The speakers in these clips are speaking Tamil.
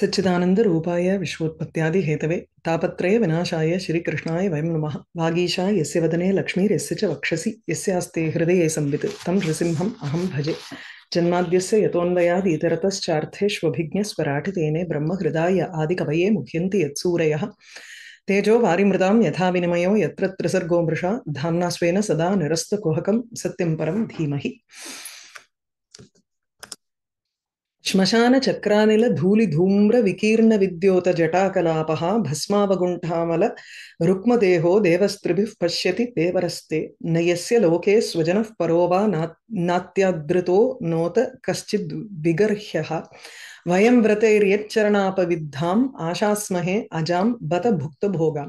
सच्चिदानंद रूपाय विश्वोत्पत्त्यादि हेतवे तापत्रय विनाशाय श्रीकृष्णाय वयं नमः वागीशा यस्य वदने लक्ष्मीर्यस्य च वक्षसि यस्यास्ते हृदये संवित् तं नृसिंहम् अहं भजे जन्माद्यस्य ब्रह्म हृदाय आदि कवये मुह्यन्ति यत्सूरयः तेजो वारिमृदां यथा विनिमयो यत्र त्रिसर्गो मृषा धाम्ना स्वेन सदा निरस्तकुहकं सत्यं परं धीमहि శ్మశానచక్రానిల ధూళిధూమ్ర వికీర్ణ విద్యోత జటాకలాప భస్మావగుంఠామల రుక్మదేహో దేవస్త్రిభిః పశ్యతి దేవరస్తే నయస్య లోకే స్వజన పరో వా నాత్యాదృతో నోత కశ్చిద్ విగర్హ్య వయం వ్రతైర్యచ్చరణాపవిద్ధాం ఆశాస్మహే అజాం బత భుక్తభోగాం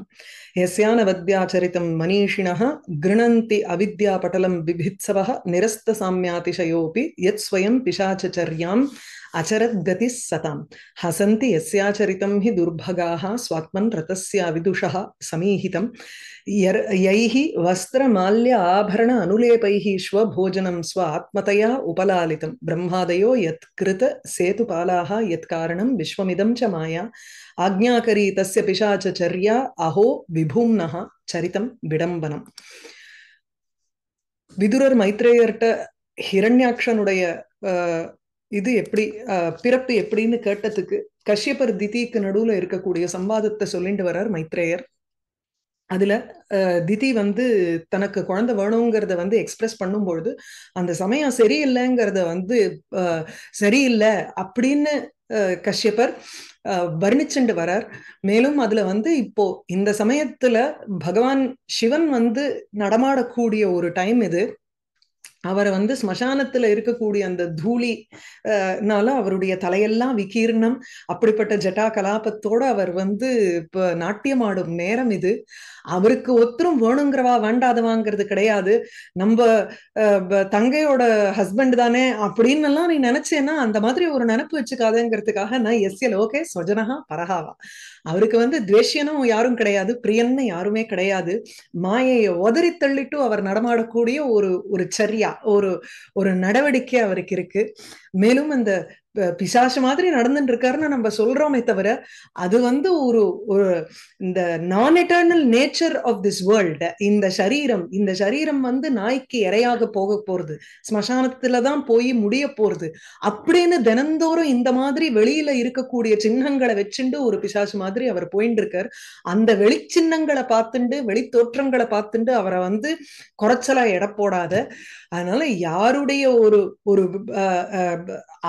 యస్యానవద్యాచరితం మనీషిణ గృణంతి అవిద్యాపటలం బిభిత్సవ నిరస్తసామ్యాతిశయోపి యత్స్వయం పిశాచచర్యాం गति सताम् हसन्ति यस्याचरित हि दुर्भगा स्वात्मन् रतस्या विदुषः समीहित यही वस्त्र माल्य आभरण अनुलेप श्वभोजनं स्व आत्मतया उपलालितं ब्रह्मादयो यत्कृत सेतुपालाः यत्कारणं विश्वमिदं च माया आज्ञाकरी तस्य पिशाचचर्या अहो विभुम्नः चरितं विडंबनम விதுரர் மைத்ரேயர்கிட்ட ஹிரண்யாக்ஷனுடைய இது எப்படி பிறப்பு எப்படின்னு கேட்டதுக்கு கஷ்யப்பர் திதிக்கு நடுவுல இருக்கக்கூடிய சம்பாதத்தை சொல்லிட்டு வர்றார் மைத்ரேயர் அதுல திதி வந்து தனக்கு குழந்தை வேணுங்கிறத வந்து எக்ஸ்பிரஸ் பண்ணும்பொழுது அந்த சமயம் சரியில்லைங்கிறத வந்து சரியில்லை அப்படின்னு கஷ்யப்பர் வர்ணிச்சுண்டு வரார் மேலும் அதுல வந்து இப்போ இந்த சமயத்துல பகவான் சிவன் வந்து நடமாடக்கூடிய ஒரு டைம் இது அவரை வந்து ஸ்மசானத்துல இருக்கக்கூடிய அந்த தூளி நால அவருடைய தலையெல்லாம் விகீர்ணம் அப்படிப்பட்ட ஜட்டா கலாபத்தோட அவர் வந்து இப்ப நாட்டியம் ஆடும் நேரம் இது அவருக்கு ஒத்தரும் வேணுங்கிறவா வேண்டாதவாங்கிறது கிடையாது நம்ம தங்கையோட ஹஸ்பண்ட் தானே அப்படின்னு எல்லாம் நீ நினைச்சேன்னா அந்த மாதிரி ஒரு நினப்பு வச்சுக்காதேங்கிறதுக்காக நான் எஸ்எல் ஓகே சொஜனகா பரஹாவா அவருக்கு வந்து துவேஷியனும் யாரும் கிடையாது பிரியன்னு யாருமே கிடையாது மாயையை உதறி தள்ளிட்டு அவர் நடமாடக்கூடிய ஒரு ஒரு சரியா ஒரு ஒரு நடவடிக்கை அவருக்கு இருக்கு மேலும் அந்த பிசாசு மாதிரி நடந்துட்டு இருக்காருன்னு நம்ம சொல்றோமே தவிர அது வந்து ஒரு ஒரு இந்த நான் eternal nature of this world இந்த சரீரம் இந்த சரீரம் வந்து நாய்க்கு இரையாக போக போறது ஸ்மசானத்துலதான் தான் போய் முடிய போறது அப்படின்னு தினந்தோறும் இந்த மாதிரி வெளியில இருக்கக்கூடிய சின்னங்களை வச்சுண்டு ஒரு பிசாசு மாதிரி அவர் போயிட்டு இருக்கார் அந்த வெளிச்சின்னங்களை பார்த்துண்டு வெளித்தோற்றங்களை பார்த்துண்டு அவரை வந்து குறைச்சலா எடப்போடாத அதனால யாருடைய ஒரு ஒரு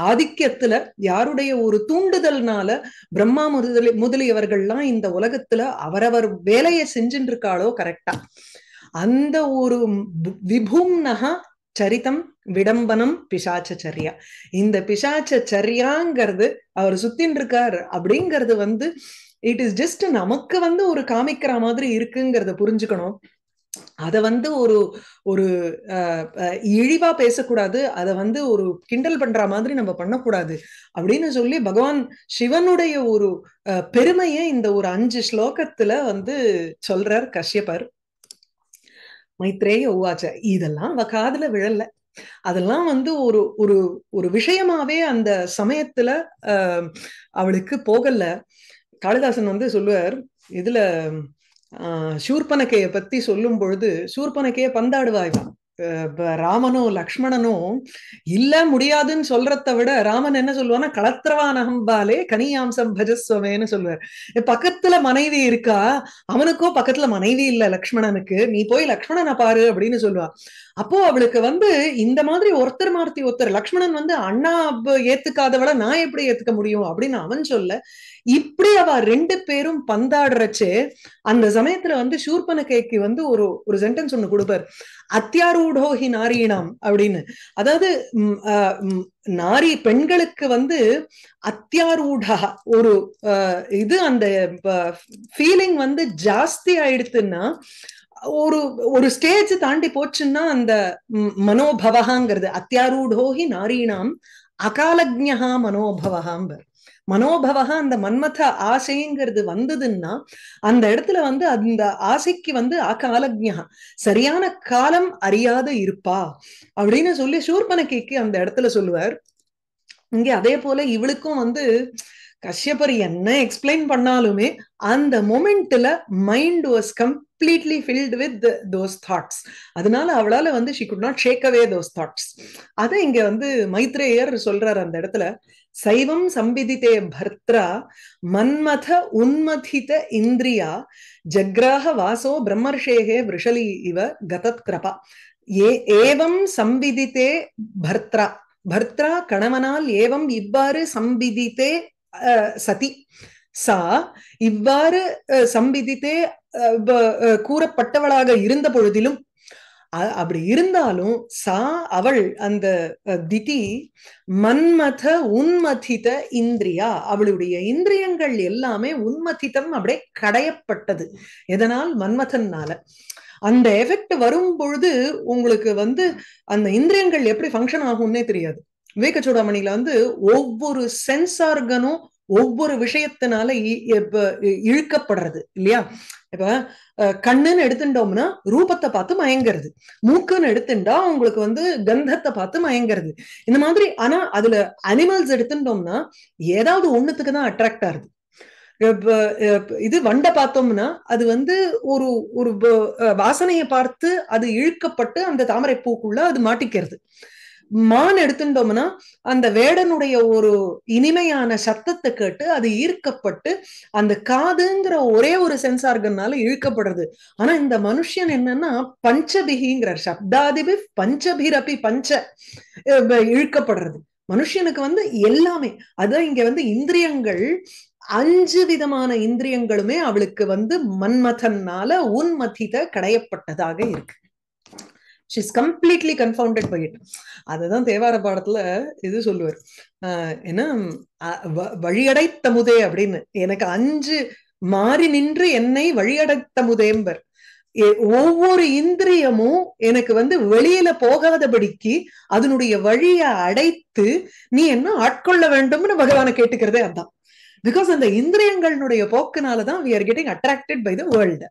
ஆதிக்க சமயத்துல யாருடைய ஒரு தூண்டுதல்னால பிரம்மா முதலி முதலியவர்கள்லாம் இந்த உலகத்துல அவரவர் வேலையை செஞ்சுட்டு இருக்காளோ கரெக்டா அந்த ஒரு விபும் நகா சரிதம் விடம்பனம் பிசாச்ச சரியா இந்த பிசாச்ச சரியாங்கிறது அவர் சுத்தின் இருக்காரு அப்படிங்கிறது வந்து இட் இஸ் ஜஸ்ட் நமக்கு வந்து ஒரு காமிக்கிற மாதிரி இருக்குங்கிறத புரிஞ்சுக்கணும் அதை வந்து ஒரு ஒரு இழிவா பேசக்கூடாது அதை வந்து ஒரு கிண்டல் பண்ற மாதிரி நம்ம பண்ணக்கூடாது அப்படின்னு சொல்லி பகவான் சிவனுடைய ஒரு பெருமையை இந்த ஒரு அஞ்சு ஸ்லோகத்துல வந்து சொல்றார் கஷ்யப்பர் மைத்ரேய உவாச்ச இதெல்லாம் அவ காதுல விழல அதெல்லாம் வந்து ஒரு ஒரு ஒரு விஷயமாவே அந்த சமயத்துல அவளுக்கு போகல காளிதாசன் வந்து சொல்லுவார் இதுல சூர்பனக்கையை பத்தி சொல்லும் பொழுது சூர்பனக்கைய பந்தாடுவாய்வான் ராமனோ லக்ஷ்மணனோ இல்ல முடியாதுன்னு சொல்றத விட ராமன் என்ன சொல்லுவான்னா களத்திரவான் அகம்பாலே கனியாம்சம் பஜஸ்வமேன்னு சொல்லுவார் பக்கத்துல மனைவி இருக்கா அவனுக்கோ பக்கத்துல மனைவி இல்ல லக்ஷ்மணனுக்கு நீ போய் லக்ஷ்மணனை பாரு அப்படின்னு சொல்லுவான் அப்போ அவளுக்கு வந்து இந்த மாதிரி ஒருத்தர் மாற்றி ஒருத்தர் லக்ஷ்மணன் வந்து அண்ணா ஏத்துக்காதவளை நான் எப்படி ஏத்துக்க முடியும் அப்படின்னு அவன் சொல்ல இப்படி அவ ரெண்டு பேரும் பந்தாடுறச்சு அந்த சமயத்துல வந்து கேக்கு வந்து ஒரு ஒரு சென்டென்ஸ் ஒண்ணு கொடுப்பார் அத்தியாரூடோஹி நாரீனாம் அப்படின்னு அதாவது நாரி பெண்களுக்கு வந்து அத்தியாரூடா ஒரு இது அந்த ஃபீலிங் வந்து ஜாஸ்தி ஆயிடுத்துன்னா ஒரு ஒரு ஸ்டேஜ் தாண்டி போச்சுன்னா அந்த மனோபவகாங்கிறது அத்தியாரூடோஹி நாரீனாம் அகாலஜா மனோபவகாம்பர் மனோபவக அந்த மன்மத ஆசைங்கிறது வந்ததுன்னா அந்த இடத்துல வந்து அந்த ஆசைக்கு வந்து அகாலஜா சரியான காலம் அறியாத இருப்பா அப்படின்னு சொல்லி சூர்பனக்கைக்கு அந்த இடத்துல சொல்லுவார் இங்கே அதே போல இவளுக்கும் வந்து கஷ்யப்பர் என்ன எக்ஸ்பிளைன் பண்ணாலுமே அந்த மொமெண்ட்ல mind was completely filled with those thoughts அதனால அவளால வந்து she could not shake away those thoughts அதை இங்க வந்து மைத்ரேயர் சொல்றாரு அந்த இடத்துல சைவம் சம்பிதித்தே பர்த்ரா மன்மத உன்மதித இந்திரியா ஜக்ராக வாசோ பிரம்மர்ஷேகே விருஷலி இவ கதத்கிரபா ஏ ஏவம் சம்பிதித்தே பர்த்ரா பர்த்ரா கணவனால் ஏவம் இவ்வாறு சம்பிதித்தே சதி சா இவ்வாறு சம்பிதித்தே கூறப்பட்டவளாக இருந்த பொழுதிலும் அப்படி இருந்தாலும் சா அவள் அந்த திதி மன்மத உன்மதித இந்திரியா அவளுடைய இந்திரியங்கள் எல்லாமே உன்மதித்தம் அப்படியே கடையப்பட்டது எதனால் மன்மதன்னால அந்த எஃபெக்ட் வரும் பொழுது உங்களுக்கு வந்து அந்த இந்திரியங்கள் எப்படி ஃபங்க்ஷன் ஆகும்னே தெரியாது விவேக சூடாமணியில வந்து ஒவ்வொரு சென்சார்கனும் ஒவ்வொரு விஷயத்தினால இழுக்கப்படுறது இல்லையா இப்ப கண்ணுன்னு எடுத்துட்டோம்னா ரூபத்தை பார்த்து மயங்கிறது மூக்குன்னு எடுத்துட்டா உங்களுக்கு வந்து கந்தத்தை பார்த்து மயங்கிறது இந்த மாதிரி ஆனா அதுல அனிமல்ஸ் எடுத்துட்டோம்னா ஏதாவது ஒண்ணுத்துக்கு தான் அட்ராக்ட் ஆகுது இது வண்டை பார்த்தோம்னா அது வந்து ஒரு ஒரு வாசனையை பார்த்து அது இழுக்கப்பட்டு அந்த தாமரை பூக்குள்ள அது மாட்டிக்கிறது மான் எடுத்துட்டோம்னா அந்த வேடனுடைய ஒரு இனிமையான சத்தத்தை கேட்டு அது ஈர்க்கப்பட்டு அந்த காதுங்கிற ஒரே ஒரு சென்சார்கனால இழுக்கப்படுறது ஆனா இந்த மனுஷன் என்னன்னா பஞ்சபிகிங்கிற சப்தாதிபி பஞ்சபிரபி பஞ்ச இழுக்கப்படுறது மனுஷனுக்கு வந்து எல்லாமே அதான் இங்க வந்து இந்திரியங்கள் அஞ்சு விதமான இந்திரியங்களுமே அவளுக்கு வந்து மன்மதன்னால உன்மதித கடையப்பட்டதாக இருக்கு she's completely confounded by it அதுதான் தேவார பாடத்துல இது சொல்லுவார் ஏன்னா முதே அப்படின்னு எனக்கு அஞ்சு மாறி நின்று என்னை முதேம்பர் ஒவ்வொரு இந்திரியமும் எனக்கு வந்து வெளியில போகாதபடிக்கு அதனுடைய வழிய அடைத்து நீ என்ன ஆட்கொள்ள வேண்டும்னு பகவான கேட்டுக்கிறதே அதான் பிகாஸ் அந்த இந்திரியங்களுடைய போக்குனாலதான் we are getting attracted by the world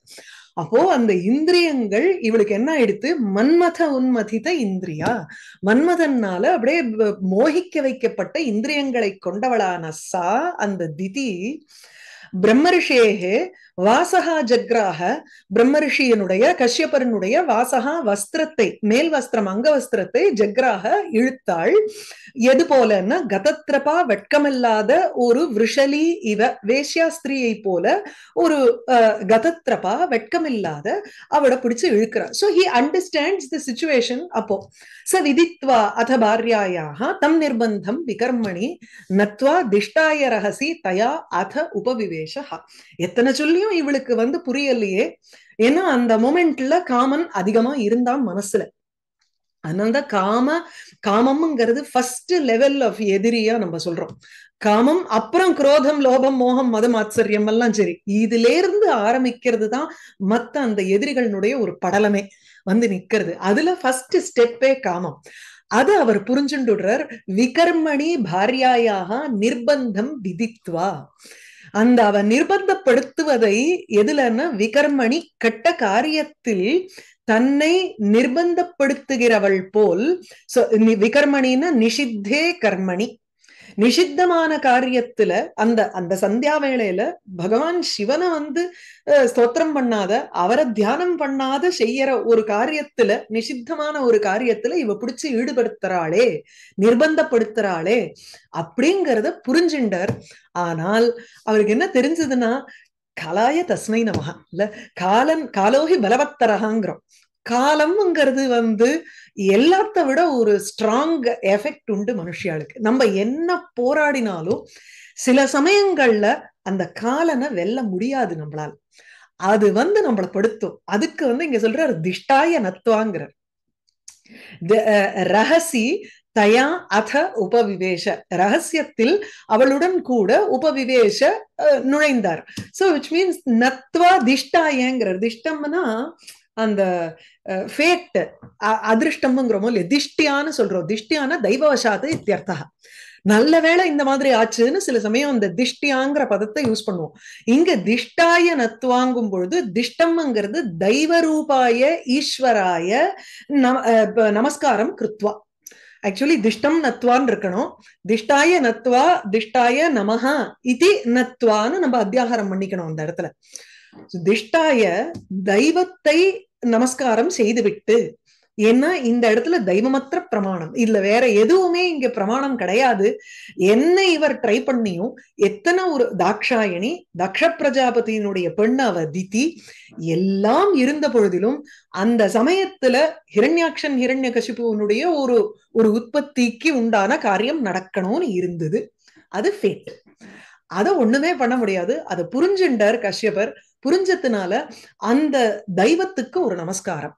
அப்போ அந்த இந்திரியங்கள் இவளுக்கு என்ன ஆயிடுத்து மன்மத உன்மதித இந்திரியா மன்மதன்னால அப்படியே மோகிக்க வைக்கப்பட்ட இந்திரியங்களை கொண்டவளான சா அந்த திதி பிரம்மரிஷேகே வாசகா ஜக்ராக பிரம்ம ரிஷியனுடைய கஷ்யப்பரனுடைய வாசகா வஸ்திரத்தை மேல் வஸ்திரம் அங்க வஸ்திரத்தை ஜக்ராக இழுத்தாள் எது போலன்னா கதத்ரபா வெட்கமில்லாத ஒரு விஷலி இவ வேஷ்யா ஸ்திரீயை போல ஒரு கதத்ரபா வெட்கமில்லாத அவட பிடிச்சு இழுக்கிறார் so he understands the situation அப்போ ச விதித்வா அத பாரியாயாக தம் நிர்பந்தம் விகர்மணி நத்வா திஷ்டாய ரகசி தயா அத உபவிவேஷா எத்தனை சொல்லியும் விஷயம் இவளுக்கு வந்து புரியலையே ஏன்னா அந்த மொமெண்ட்ல காமன் அதிகமா இருந்தான் மனசுல அதனாலதான் காம காமம்ங்கிறது ஃபர்ஸ்ட் லெவல் ஆஃப் எதிரியா நம்ம சொல்றோம் காமம் அப்புறம் குரோதம் லோபம் மோகம் மதம் ஆச்சரியம் எல்லாம் சரி இதுல இருந்து ஆரம்பிக்கிறது தான் மத்த அந்த எதிரிகளினுடைய ஒரு படலமே வந்து நிக்கிறது அதுல ஃபர்ஸ்ட் ஸ்டெப்பே காமம் அது அவர் புரிஞ்சுண்டுடுறார் விகர்மணி பாரியாயாக நிர்பந்தம் விதித்வா அந்த அவ நிர்பந்தப்படுத்துவதை எதுலன்னா விகர்மணி கட்ட காரியத்தில் தன்னை நிர்பந்தப்படுத்துகிறவள் போல் விகர்மணின்னா நிஷித்தே கர்மணி நிஷித்தமான காரியத்துல அந்த அந்த சந்தியா வேளையில பகவான் சிவனை வந்து ஸ்தோத்திரம் பண்ணாத அவரை தியானம் பண்ணாத செய்யற ஒரு காரியத்துல நிஷித்தமான ஒரு காரியத்துல இவ பிடிச்சு ஈடுபடுத்துறாளே நிர்பந்தப்படுத்துறாளே அப்படிங்கிறத புரிஞ்சின்றார் ஆனால் அவருக்கு என்ன தெரிஞ்சதுன்னா கலாய தஸ்மை நமகா இல்ல காலன் காலோகி பலவத்தரகாங்கிறோம் காலம்ங்கிறது வந்து எல்லாத்த விட ஒரு ஸ்ட்ராங் எஃபெக்ட் உண்டு மனுஷியாளுக்கு நம்ம என்ன போராடினாலும் சில சமயங்கள்ல அந்த காலனை வெல்ல முடியாது நம்மளால் அது வந்து நம்மளை படுத்தும் அதுக்கு வந்து இங்க சொல்ற திஷ்டாய நத்துவாங்கிறார் ரகசி தயா அத உபவிவேஷ ரகசியத்தில் அவளுடன் கூட உபவிவேஷ நுழைந்தார் சோ விச் மீன்ஸ் நத்வா திஷ்டாயங்கிறார் திஷ்டம்னா அந்த ஃபேட் அதிர்ஷ்டம்ங்கிறோமோ இல்லையா திஷ்டியான்னு சொல்றோம் திஷ்டியான தெய்வவசாத்து இத்தியர்த்தா நல்ல வேலை இந்த மாதிரி ஆச்சுன்னு சில சமயம் அந்த திஷ்டியாங்கிற பதத்தை யூஸ் பண்ணுவோம் இங்க திஷ்டாய நத்துவாங்கும் பொழுது திஷ்டம்ங்கிறது ரூபாய ஈஸ்வராய நம நமஸ்காரம் கிருத்வா ஆக்சுவலி திஷ்டம் நத்வான்னு இருக்கணும் திஷ்டாய நத்வா திஷ்டாய நமஹா இது நத்வான்னு நம்ம அத்தியாகாரம் பண்ணிக்கணும் அந்த இடத்துல திஷ்டாய தெய்வத்தை நமஸ்காரம் செய்துவிட்டு ஏன்னா இந்த இடத்துல தெய்வமற்ற பிரமாணம் இதுல வேற எதுவுமே இங்க பிரமாணம் கிடையாது என்ன இவர் ட்ரை பண்ணியும் எத்தனை ஒரு தாக்ஷாயணி தக்ஷ பிரஜாபதியினுடைய பெண் அவ திதி எல்லாம் இருந்த பொழுதிலும் அந்த சமயத்துல ஹிரண்யாக்ஷன் ஹிரண்ய கசிப்புவனுடைய ஒரு ஒரு உற்பத்திக்கு உண்டான காரியம் நடக்கணும்னு இருந்தது அது ஃபேட் அதை ஒண்ணுமே பண்ண முடியாது அதை புரிஞ்சுண்டார் கஷ்யபர் புரிஞ்சதுனால அந்த தெய்வத்துக்கு ஒரு நமஸ்காரம்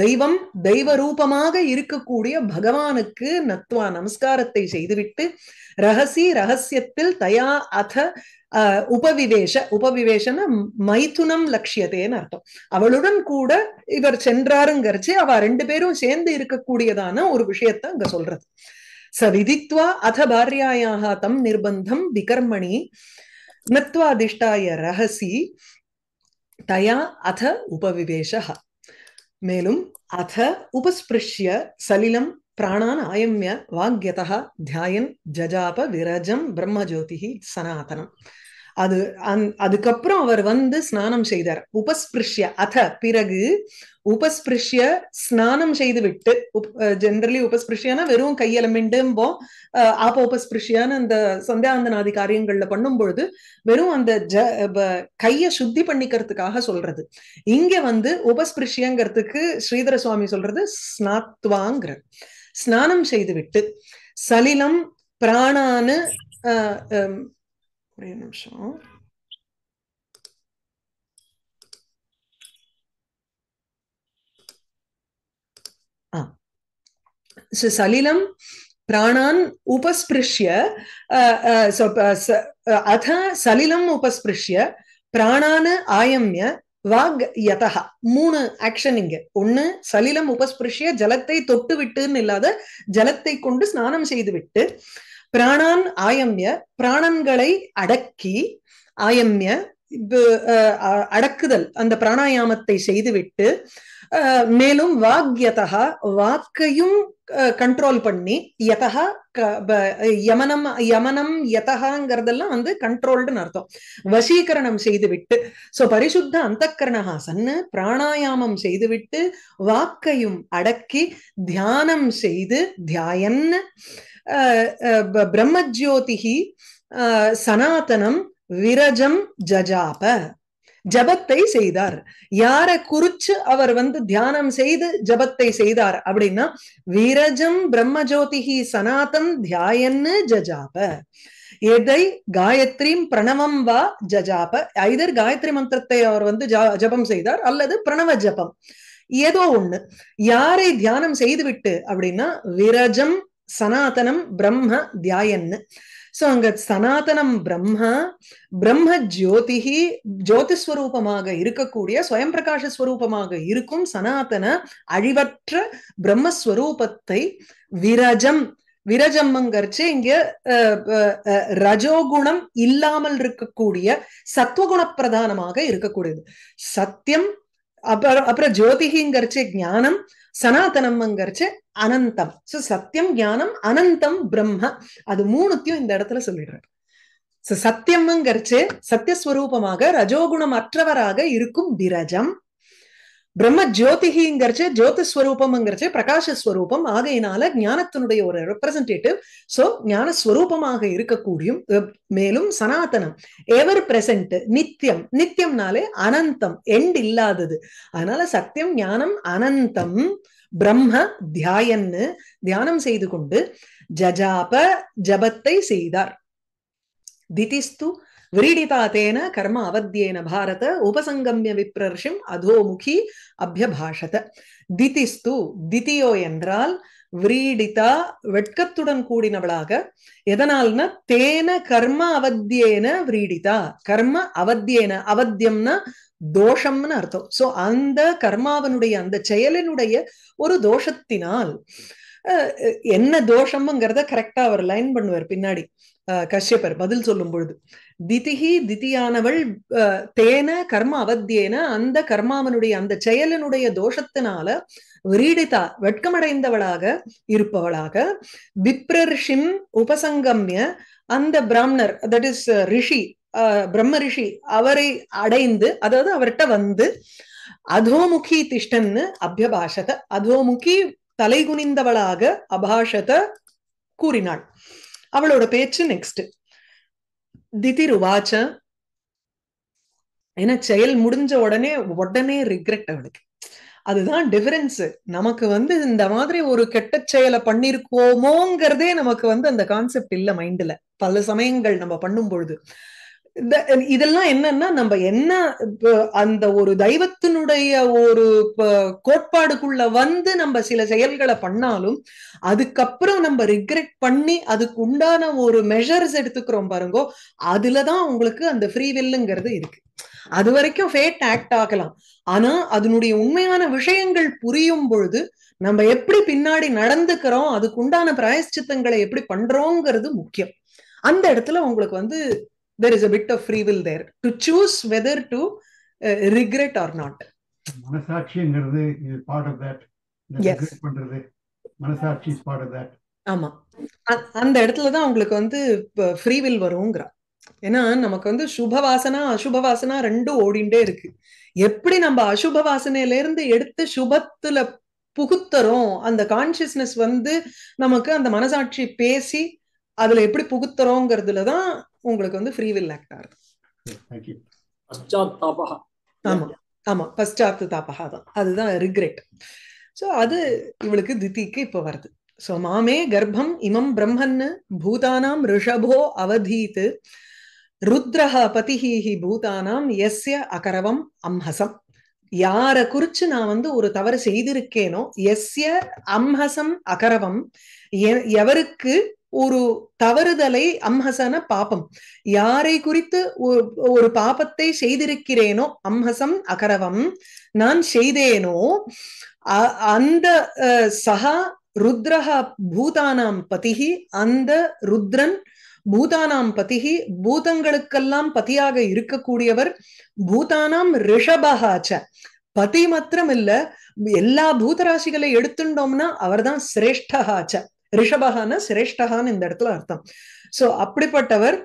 தெய்வம் தெய்வ ரூபமாக இருக்கக்கூடிய பகவானுக்கு நத்வா நமஸ்காரத்தை செய்துவிட்டு ரகசி ரகசியத்தில் தயா அத உபவிவேஷ உபவிவேஷன மைதுனம் லட்சியத்தேன்னு அர்த்தம் அவளுடன் கூட இவர் சென்றாருங்கிறச்சு அவ ரெண்டு பேரும் சேர்ந்து இருக்கக்கூடியதான ஒரு விஷயத்த அங்க சொல்றது ச விதித்வா அத பாரியாயாக தம் நிர்பந்தம் விகர்மணி நத்வாதிஷ்டாய ரகசி தயா அத உபவிவேஷ மேலும் அத உபஸ்பிருஷ்ய சலிலம் பிராணான் ஆயம்ய வாக்கியதா தியாயன் ஜஜாப விரஜம் பிரம்மஜோதி சனாதனம் அது அந் அதுக்கப்புறம் அவர் வந்து ஸ்நானம் செய்தார் உபஸ்பிருஷ்ய அத பிறகு உபஸ்பிருஷ்ய ஸ்நானம் செய்து விட்டு ஜென்ரலி உபஸ்பிருஷ்யானா வெறும் கையலமிண்டும்போ ஆப உபஸ்பிருஷ்யான்னு அந்த சந்தியாந்தநாதி காரியங்கள்ல பண்ணும் பொழுது வெறும் அந்த ஜ கைய சுத்தி பண்ணிக்கிறதுக்காக சொல்றது இங்க வந்து உபஸ்பிருஷ்யங்கிறதுக்கு ஸ்ரீதர சுவாமி சொல்றது ஸ்நாத்வாங்கிற ஸ்நானம் செய்து விட்டு சலிலம் பிராணான்னு ஒரே நிமிஷம் சலிலம் பிராணான் உபஸ்பிருஷ்ய அத சலிலம் உபஸ்பிருஷ்ய பிராணான் ஆயம்ய வாக் யதா மூணு ஆக்ஷன் இங்க ஒண்ணு சலிலம் உபஸ்பிருஷ்ய ஜலத்தை தொட்டு விட்டுன்னு இல்லாத ஜலத்தை கொண்டு ஸ்நானம் செய்து விட்டு பிராணான் ஆயம்ய பிராணன்களை அடக்கி ஆயம்ய அடக்குதல் அந்த பிராணாயாமத்தை செய்துவிட்டு மேலும் வாக்யதா வாக்கையும் கண்ட்ரோல் பண்ணி யதகா யமனம் யமனம் யதகாங்கிறதெல்லாம் வந்து கண்ட்ரோல்டுன்னு அர்த்தம் வசீகரணம் செய்துவிட்டு சோ பரிசுத்த அந்த சன்னு பிராணாயாமம் செய்துவிட்டு வாக்கையும் அடக்கி தியானம் செய்து தியாயன்னு பிரம்மஜோதிகி சனாதனம் விரஜம் ஜஜாப ஜபத்தை செய்தார் யாரை குறிச்சு அவர் வந்து தியானம் செய்து ஜபத்தை செய்தார் அப்படின்னா விரஜம் பிரம்மஜோதிகி சனாதம் தியாயன்னு ஜஜாப எதை காயத்ரிம் பிரணவம் வா ஜஜாப ஐதர் காயத்ரி மந்திரத்தை அவர் வந்து ஜபம் செய்தார் அல்லது பிரணவ ஜபம் ஏதோ ஒண்ணு யாரை தியானம் செய்துவிட்டு அப்படின்னா விரஜம் சனாதனம் பிரம்ம தியாயன்னு சோ அங்க சனாதனம் பிரம்மா பிரம்ம ஜோதிஹி ஜோதிஸ்வரூபமாக இருக்கக்கூடிய சுயம் பிரகாஷ ஸ்வரூபமாக இருக்கும் சனாதன அழிவற்ற பிரம்மஸ்வரூபத்தை விரஜம் விரஜம்மங்கரிச்சு இங்க ரஜோகுணம் இல்லாமல் இருக்கக்கூடிய சத்துவகுண பிரதானமாக இருக்கக்கூடியது சத்தியம் அப்புறம் அப்புறம் ஜோதிகிங்கிறச்சு ஞானம் சனாதனம்ங்கிறச்சு அனந்தம் சோ சத்தியம் ஞானம் அனந்தம் பிரம்ம அது மூணுத்தையும் இந்த இடத்துல சொல்லிடுறாரு சத்தியம்ங்கிறச்சு சத்தியஸ்வரூபமாக ரஜோகுணம் அற்றவராக இருக்கும் விரஜம் பிரம்ம ஜோதிஹிங்கிறச்சு ஜோதிஸ்வரூபம்ங்கிறச்சு பிரகாஷஸ்வரூபம் ஆகையினால ஞானத்தினுடைய ஒரு ரெப்ரசன்டேட்டிவ் சோ ஞானஸ்வரூபமாக இருக்கக்கூடியும் மேலும் சனாதனம் எவர் பிரசன்ட் நித்தியம் நித்தியம்னாலே அனந்தம் எண்ட் இல்லாதது அதனால சத்தியம் ஞானம் அனந்தம் பிரம்ம தியாயன்னு தியானம் செய்து கொண்டு ஜஜாப ஜபத்தை செய்தார் திதிஸ்து விரீடிதாத்தேன கர்ம அவத்தியேன பாரத உபசங்கமிய விப்ரர்ஷிம் அதோமுகி அபியபாஷத திதிஸ்து திதியோ என்றால் விரீடிதா வெட்கத்துடன் கூடினவளாக எதனால்னா தேன கர்ம அவத்தியேன விரீடிதா கர்ம அவத்தியேன அவத்தியம்னா தோஷம்னு அர்த்தம் சோ அந்த கர்மாவனுடைய அந்த செயலினுடைய ஒரு தோஷத்தினால் என்ன தோஷம்ங்கிறத கரெக்டா அவர் லைன் பண்ணுவார் பின்னாடி கஷ்யப்பர் பதில் சொல்லும் பொழுது திதிகி திதியானவள் தேன கர்ம அவத்தியேன அந்த கர்மாவனுடைய அந்த செயலனுடைய தோஷத்தினால விரீடிதா வெட்கமடைந்தவளாக இருப்பவளாக விப்ரர்ஷிம் உபசங்கம்ய அந்த பிராமணர் தட் இஸ் ரிஷி பிரம்ம ரிஷி அவரை அடைந்து அதாவது அவர்கிட்ட வந்து அதோமுகி திஷ்டன்னு அபியபாஷத அதோமுகி தலைகுனிந்தவளாக அபாஷத கூறினாள் அவளோட பேச்சு நெக்ஸ்ட் வாச்ச ஏன்னா செயல் முடிஞ்ச உடனே உடனே ரிக்ரெட் அவளுக்கு அதுதான் டிஃபரன்ஸ் நமக்கு வந்து இந்த மாதிரி ஒரு கெட்ட செயலை பண்ணிருக்கோமோங்கிறதே நமக்கு வந்து அந்த கான்செப்ட் இல்ல மைண்ட்ல பல சமயங்கள் நம்ம பண்ணும் பொழுது இதெல்லாம் என்னன்னா நம்ம என்ன அந்த ஒரு தெய்வத்தினுடைய ஒரு கோட்பாடுக்குள்ள வந்து நம்ம சில செயல்களை பண்ணாலும் அதுக்கப்புறம் நம்ம ரிக்ரெட் பண்ணி அதுக்கு உண்டான ஒரு மெஷர்ஸ் எடுத்துக்கிறோம் பாருங்கோ அதுலதான் உங்களுக்கு அந்த ஃப்ரீ வில்லுங்கிறது இருக்கு அது வரைக்கும் ஃபேட் ஆக்ட் ஆகலாம் ஆனா அதனுடைய உண்மையான விஷயங்கள் புரியும் பொழுது நம்ம எப்படி பின்னாடி நடந்துக்கிறோம் அதுக்குண்டான பிராயஷ்சித்தங்களை எப்படி பண்றோங்கிறது முக்கியம் அந்த இடத்துல உங்களுக்கு வந்து there is a bit of free will there to choose whether to uh, regret or மனசாட்சிங்கிறது is part of that yes பண்றது மனசாட்சி is part of that ஆமா அந்த இடத்துல தான் உங்களுக்கு வந்து ஃப்ரீ வில் வரும்ங்கறா ஏன்னா நமக்கு வந்து சுப வாசனா அசுப வாசனா ரெண்டும் ஓடிண்டே இருக்கு எப்படி நம்ம அசுப வாசனையில இருந்து எடுத்து சுபத்துல புகுத்துறோம் அந்த கான்சியஸ்னஸ் வந்து நமக்கு அந்த மனசாட்சி பேசி அதுல எப்படி புகுத்துறோங்கிறதுல உங்களுக்கு வந்து ஃப்ரீ வில் ஆகுது ஆமா ஆமா பஸ்டாப்து தாபகா தான் அதுதான் ரிக்ரெட் சோ அது இவளுக்கு தித்திக்கு இப்போ வருது சோ மாமே கர்ப்பம் இமம் பிரம்மன்னு பூதானாம் ரிஷபோ அவதீத் ருத்ரஹ பதிஹி பூதானாம் எஸ்ய அகரவம் அம்ஹசம் யார குறிச்சு நான் வந்து ஒரு தவறு செய்திருக்கேனோ எஸ்ய அம்ஹசம் அகரவம் எவருக்கு ஒரு தவறுதலை அம்ஹசன பாபம் யாரை குறித்து ஒரு பாபத்தை செய்திருக்கிறேனோ அம்ஹசம் அகரவம் நான் செய்தேனோ அந்த சகா ருத்ரஹா பூதானாம் பதிகி அந்த ருத்ரன் பூதானாம் பதிகி பூதங்களுக்கெல்லாம் பதியாக இருக்கக்கூடியவர் பூதானாம் ரிஷபஹாச்ச பதி மாத்திரம் இல்ல எல்லா பூதராசிகளை எடுத்துட்டோம்னா அவர்தான் சிரேஷ்டாச்ச ரிஷபகான சிரேஷ்டகான்னு இந்த இடத்துல அர்த்தம் சோ அப்படிப்பட்டவர்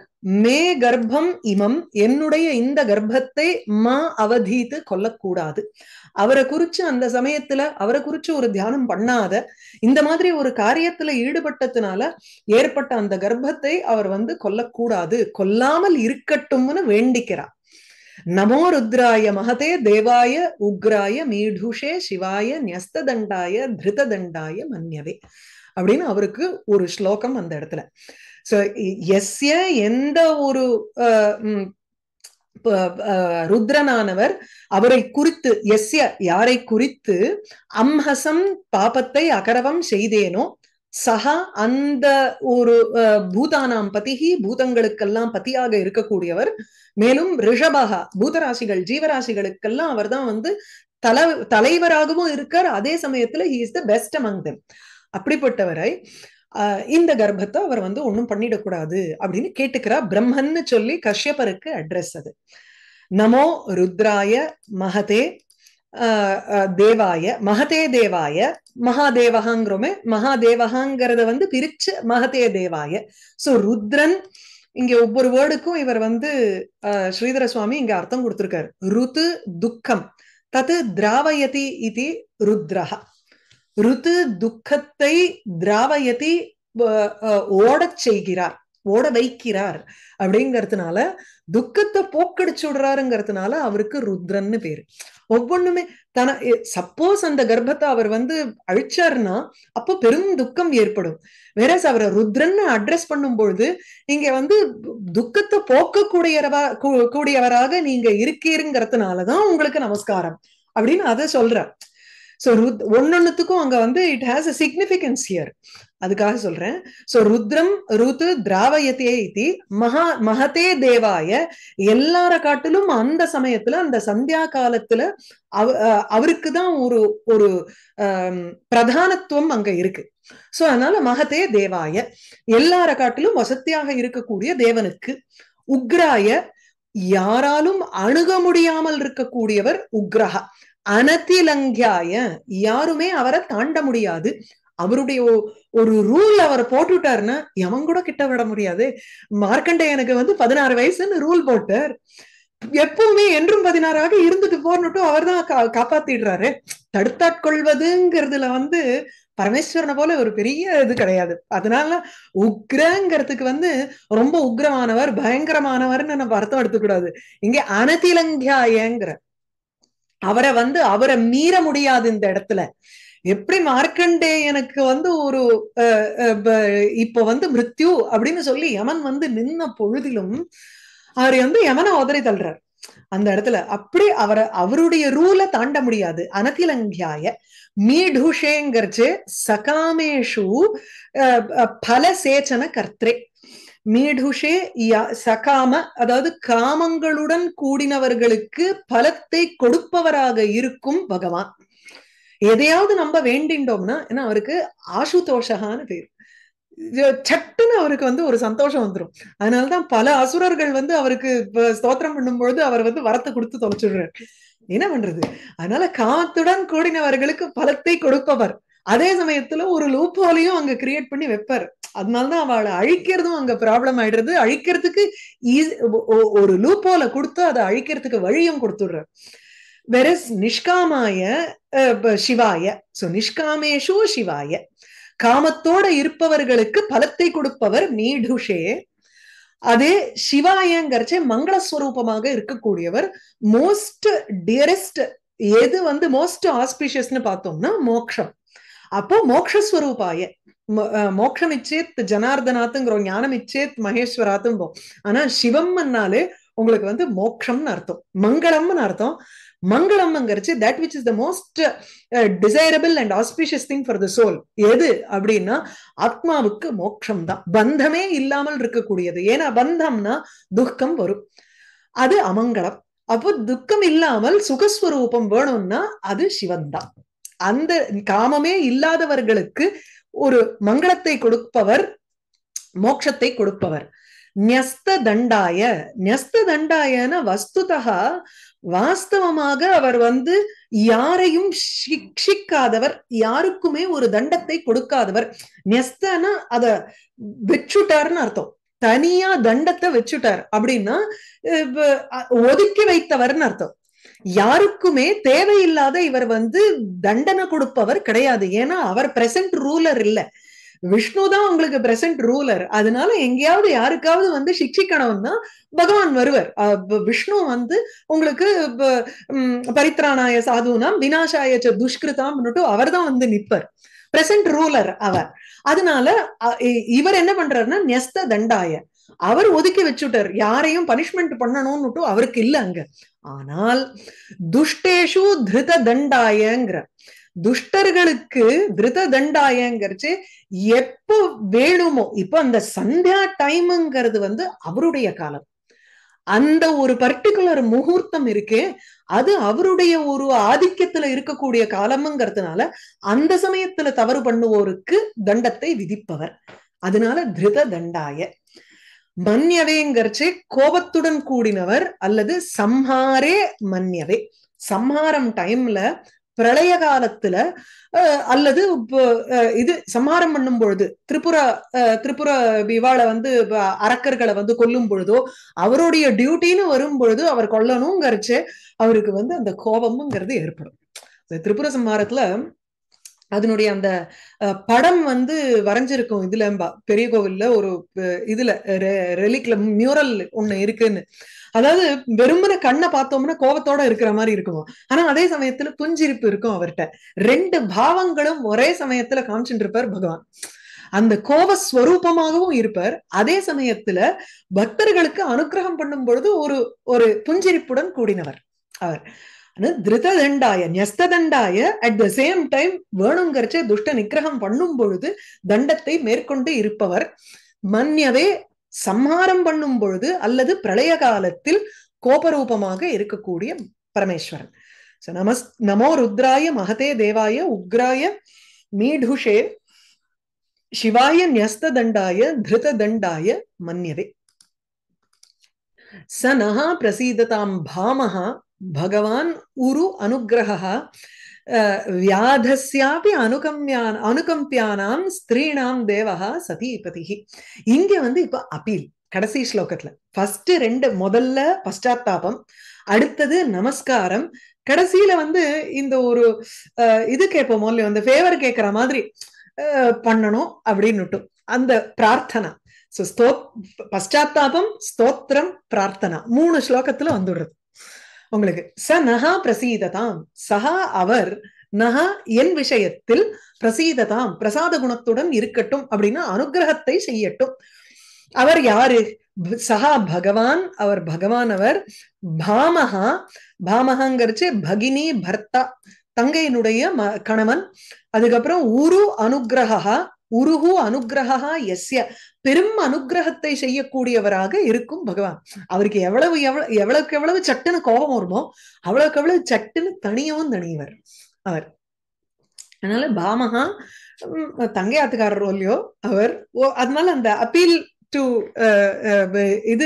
மே கர்ப்பம் இமம் என்னுடைய இந்த கர்ப்பத்தை மா அவதீத்து கொல்லக்கூடாது அவரை குறிச்சு அந்த சமயத்துல அவரை குறிச்சு ஒரு தியானம் பண்ணாத இந்த மாதிரி ஒரு காரியத்துல ஈடுபட்டதுனால ஏற்பட்ட அந்த கர்ப்பத்தை அவர் வந்து கொல்லக்கூடாது கொல்லாமல் இருக்கட்டும்னு வேண்டிக்கிறார் நமோ ருத்ராய மகதே தேவாய உக்ராய மீடுஷே சிவாய நியஸ்ததண்டாய திருததண்டாய மன்யவே அப்படின்னு அவருக்கு ஒரு ஸ்லோகம் அந்த இடத்துல சோ எஸ்ய எந்த ஒரு ருத்ரனானவர் அவரை குறித்து எஸ்ய யாரை குறித்து அம்ஹசம் பாபத்தை அகரவம் செய்தேனோ சகா அந்த ஒரு பூதானாம் பதிகி பூதங்களுக்கெல்லாம் பதியாக இருக்கக்கூடியவர் மேலும் ரிஷபகா பூதராசிகள் ஜீவராசிகளுக்கெல்லாம் அவர் தான் வந்து தலை தலைவராகவும் இருக்கார் அதே சமயத்துல he is the best among them அப்படிப்பட்டவரை இந்த கர்ப்பத்தை அவர் வந்து ஒன்றும் பண்ணிடக்கூடாது அப்படின்னு கேட்டுக்கிறா பிரம்மன்னு சொல்லி கஷ்யபருக்கு அட்ரஸ் அது நமோ ருத்ராய மகதே தேவாய மகதே தேவாய மகாதேவகாங்கிறோமே மகாதேவகாங்கிறத வந்து பிரிச்சு மகதே தேவாய சோ ருத்ரன் இங்க ஒவ்வொரு வேர்டுக்கும் இவர் வந்து ஸ்ரீதர சுவாமி இங்க அர்த்தம் கொடுத்திருக்காரு ருத்து துக்கம் தத்து திராவயதி இது ருத்ரஹா ருத்து துக்கத்தை திராவயதி ஓடச் செய்கிறார் ஓட வைக்கிறார் அப்படிங்கிறதுனால துக்கத்தை போக்கடிச்சு விடுறாருங்கிறதுனால அவருக்கு ருத்ரன்னு பேரு ஒவ்வொன்றுமே தன சப்போஸ் அந்த கர்ப்பத்தை அவர் வந்து அழிச்சாருன்னா அப்போ பெரும் துக்கம் ஏற்படும் வேற அவரை ருத்ரன்னு அட்ரஸ் பண்ணும்பொழுது நீங்க வந்து துக்கத்தை போக்கக்கூடியவரா கூடியவராக நீங்க இருக்கீருங்கிறதுனாலதான் உங்களுக்கு நமஸ்காரம் அப்படின்னு அதை சொல்றேன் ஸோ ருத் ஒன்னொன்னுத்துக்கும் அங்க வந்து it has a significance here அதுக்காக சொல்றேன் சோ ருத்ரம் ருத்து திராவயத்தே இத்தி மகா மகதே தேவாய எல்லார காட்டிலும் அந்த சமயத்துல அந்த சந்தியா காலத்துல அவ அவருக்கு தான் ஒரு ஒரு பிரதானத்துவம் அங்க இருக்கு சோ அதனால மகதே தேவாய எல்லார காட்டிலும் வசத்தியாக இருக்கக்கூடிய தேவனுக்கு உக்ராய யாராலும் அணுக முடியாமல் இருக்கக்கூடியவர் உக்ரஹா அனத்திலங்கியாய யாருமே அவரை தாண்ட முடியாது அவருடைய ஒரு ரூல் அவர் போட்டுட்டாருன்னா எவன் கூட கிட்ட விட முடியாது மார்க்கண்டேயனுக்கு வந்து பதினாறு வயசுன்னு ரூல் போட்டார் எப்பவுமே என்றும் பதினாறாக இருந்துட்டு போறனுட்டும் அவர் தான் காப்பாத்திடுறாரு தடுத்தாட்கொள்வதுங்கிறதுல வந்து பரமேஸ்வரனை போல ஒரு பெரிய இது கிடையாது அதனால உக்ரங்கிறதுக்கு வந்து ரொம்ப உக்ரமானவர் பயங்கரமானவர்னு நம்ம அர்த்தம் எடுத்துக்கூடாது இங்கே அனதிலங்கியாயங்கிற அவரை வந்து அவரை மீற முடியாது இந்த இடத்துல எப்படி மார்க்கண்டே எனக்கு வந்து ஒரு இப்ப வந்து மிருத்யு அப்படின்னு சொல்லி யமன் வந்து நின்ன பொழுதிலும் அவர் வந்து யமனை உதறி தள்ளுறார் அந்த இடத்துல அப்படி அவரை அவருடைய ரூல தாண்ட முடியாது அனதிலங்கியாய மீடுஷேங்கர்ச்சு சகாமேஷு பல சேச்சன கர்த்தே மீடுஷே சகாம அதாவது காமங்களுடன் கூடினவர்களுக்கு பலத்தை கொடுப்பவராக இருக்கும் பகவான் எதையாவது நம்ம வேண்டிண்டோம்னா ஏன்னா அவருக்கு ஆசுதோஷகான்னு பேர் சட்டுன்னு அவருக்கு வந்து ஒரு சந்தோஷம் வந்துடும் அதனாலதான் பல அசுரர்கள் வந்து அவருக்கு ஸ்தோத்திரம் பண்ணும்பொழுது அவர் வந்து வரத்தை கொடுத்து தொலைச்சிடுறாரு என்ன பண்றது அதனால காமத்துடன் கூடினவர்களுக்கு பலத்தை கொடுப்பவர் அதே சமயத்துல ஒரு லூப் ஹோலையும் அங்க கிரியேட் பண்ணி வைப்பாரு அதனாலதான் அவளை அழிக்கிறதும் அங்க ப்ராப்ளம் ஆயிடுறது அழிக்கிறதுக்கு ஒரு லூப் ஹோல கொடுத்து அதை அழிக்கிறதுக்கு வழியும் கொடுத்துடுற வெரஸ் நிஷ்காமாய சிவாய சோ நிஷ்காமேஷு சிவாய காமத்தோட இருப்பவர்களுக்கு பலத்தை கொடுப்பவர் நீடுஷே அதே சிவாயங்கிறச்சே மங்களஸ்வரூபமாக இருக்கக்கூடியவர் மோஸ்ட் டியரஸ்ட் எது வந்து மோஸ்ட் ஆஸ்பிஷியஸ்ன்னு பார்த்தோம்னா மோக்ஷம் அப்போ மோக்ஷஸ்வரூபாய மோட்சம் இச்சேத் ஜனார்தனாத்துங்கிறோம் ஞானம் இச்சேத் மகேஸ்வராத்தும் போ ஆனா சிவம்னாலே உங்களுக்கு வந்து மோக்ஷம்னு அர்த்தம் மங்களம்னு அர்த்தம் மங்களம்ங்கிறச்சு that which is the most desirable and auspicious thing for the soul எது அப்படின்னா ஆத்மாவுக்கு மோட்சம் தான் பந்தமே இல்லாமல் இருக்கக்கூடியது ஏன்னா பந்தம்னா துக்கம் வரும் அது அமங்கலம் அப்போ துக்கம் இல்லாமல் சுகஸ்வரூபம் வேணும்னா அது சிவன் தான் அந்த காமமே இல்லாதவர்களுக்கு ஒரு மங்களத்தை கொடுப்பவர் மோட்சத்தை கொடுப்பவர் நியஸ்த தண்டாய நியஸ்த தண்டாயன வஸ்துதா வாஸ்தவமாக அவர் வந்து யாரையும் சிக்ஷிக்காதவர் யாருக்குமே ஒரு தண்டத்தை கொடுக்காதவர் நெஸ்தனா அத வெச்சுட்டார்னு அர்த்தம் தனியா தண்டத்தை வச்சுட்டார் அப்படின்னா ஒதுக்கி வைத்தவர்னு அர்த்தம் யாருக்குமே தேவையில்லாத இவர் வந்து தண்டனை கொடுப்பவர் கிடையாது ஏன்னா அவர் பிரசன்ட் ரூலர் இல்ல விஷ்ணு தான் உங்களுக்கு பிரசன்ட் ரூலர் அதனால எங்கேயாவது யாருக்காவது வந்து தான் பகவான் வருவர் விஷ்ணு வந்து உங்களுக்கு பரித்ராணாய சாதுனாம் வினாசாயச்ச துஷ்கிருதாம்னுட்டு அவர் தான் வந்து நிற்பர் பிரசன்ட் ரூலர் அவர் அதனால இவர் என்ன பண்றாருன்னா நெஸ்த தண்டாய அவர் ஒதுக்கி வச்சுட்டார் யாரையும் பனிஷ்மெண்ட் பண்ணணும்னுட்டு அவருக்கு இல்ல அங்க ஆனால் துஷ்டேஷு திருத தண்டாயங்கிற துஷ்டர்களுக்கு திருத தண்டாயங்கிறச்சு எப்ப வேணுமோ இப்ப அந்த சந்தியா டைம்ங்கிறது வந்து அவருடைய காலம் அந்த ஒரு பர்டிகுலர் முகூர்த்தம் இருக்கு அது அவருடைய ஒரு ஆதிக்கத்துல இருக்கக்கூடிய காலம்ங்கிறதுனால அந்த சமயத்துல தவறு பண்ணுவோருக்கு தண்டத்தை விதிப்பவர் அதனால திருத தண்டாய மன்யதேங்கிறச்சே கோபத்துடன் கூடினவர் அல்லது சம்ஹாரே மன்யவே சம்ஹாரம் டைம்ல பிரளய காலத்துல அல்லது இது சம்ஹாரம் பண்ணும் பொழுது திரிபுரா திரிபுர விவால வந்து அரக்கர்களை வந்து கொல்லும் பொழுதோ அவருடைய டியூட்டின்னு வரும் பொழுது அவர் கொல்லணுங்கிறச்சு அவருக்கு வந்து அந்த கோபமுங்கிறது ஏற்படும் திரிபுர சம்ஹாரத்துல அதனுடைய அந்த படம் வந்து வரைஞ்சிருக்கும் இதுல பெரிய கோவில்ல ஒரு இதுல ரெலிக்ல மியூரல் ஒண்ணு இருக்குன்னு அதாவது வெறுமன கண்ணை பார்த்தோம்னா கோபத்தோட இருக்கிற மாதிரி இருக்கும் ஆனா அதே சமயத்துல புஞ்சிரிப்பு இருக்கும் அவர்கிட்ட ரெண்டு பாவங்களும் ஒரே சமயத்துல காமிச்சுட்டு இருப்பார் பகவான் அந்த கோப ஸ்வரூபமாகவும் இருப்பார் அதே சமயத்துல பக்தர்களுக்கு அனுகிரகம் பண்ணும் பொழுது ஒரு ஒரு புஞ்சிரிப்புடன் கூடினவர் அவர் திருத தண்டாய நியஸ்த தண்டாய அட் த சேம் டைம் வேணுங்கிறச்சே துஷ்ட நிகிரகம் பண்ணும் பொழுது தண்டத்தை மேற்கொண்டு இருப்பவர் மன்யவே சம்ஹாரம் பண்ணும் பொழுது அல்லது பிரளய காலத்தில் கோபரூபமாக இருக்கக்கூடிய பரமேஸ்வரன் நமஸ் நமோ ருத்ராய மகதே தேவாய உக்ராய மீடுஷே சிவாய நியஸ்த தண்டாய திருத தண்டாய மன்யவே ச நகா பிரசீததாம் பாமஹா பகவான் உரு அனுகிரகா வியாதஸ்யாபி அனுகம்யான் அனுகம்பியானாம் ஸ்திரீனாம் தேவகா சதீபதி இங்க வந்து இப்ப அப்பீல் கடைசி ஸ்லோகத்துல ஃபர்ஸ்ட் ரெண்டு முதல்ல பஷ்டாத்தாபம் அடுத்தது நமஸ்காரம் கடைசியில வந்து இந்த ஒரு இது கேட்போம் முதல்ல வந்து ஃபேவர் கேட்கிற மாதிரி பண்ணணும் அப்படின்னுட்டும் அந்த பிரார்த்தனை ஸ்தோத் பஷ்டாத்தாபம் ஸ்தோத்திரம் பிரார்த்தனா மூணு ஸ்லோகத்துல வந்துடுறது உங்களுக்கு ச நகா பிரசீததாம் சஹா அவர் நகா என் விஷயத்தில் பிரசீததாம் பிரசாத குணத்துடன் இருக்கட்டும் அப்படின்னு அனுகிரகத்தை செய்யட்டும் அவர் யாரு சஹா பகவான் அவர் பகவான் அவர் பாமகா பாமஹாங்கிறச்சு பகினி பர்த்தா தங்கையினுடைய கணவன் அதுக்கப்புறம் உரு அனுகிரகா உருகு அனுகிரகா எஸ்ய பெரும் அனுகிரகத்தை செய்யக்கூடியவராக இருக்கும் பகவான் அவருக்கு எவ்வளவு எவ்வளவு எவ்வளவுக்கு எவ்வளவு சட்டுன்னு கோபம் வருமோ அவ்வளவுக்கு எவ்வளவு சட்டுன்னு தனியவும் தனியவர் அவர் அதனால பாமகா தங்கையாத்துக்காரர் ரோல்லையோ அவர் அதனால அந்த அப்பீல் டு uh, uh, இது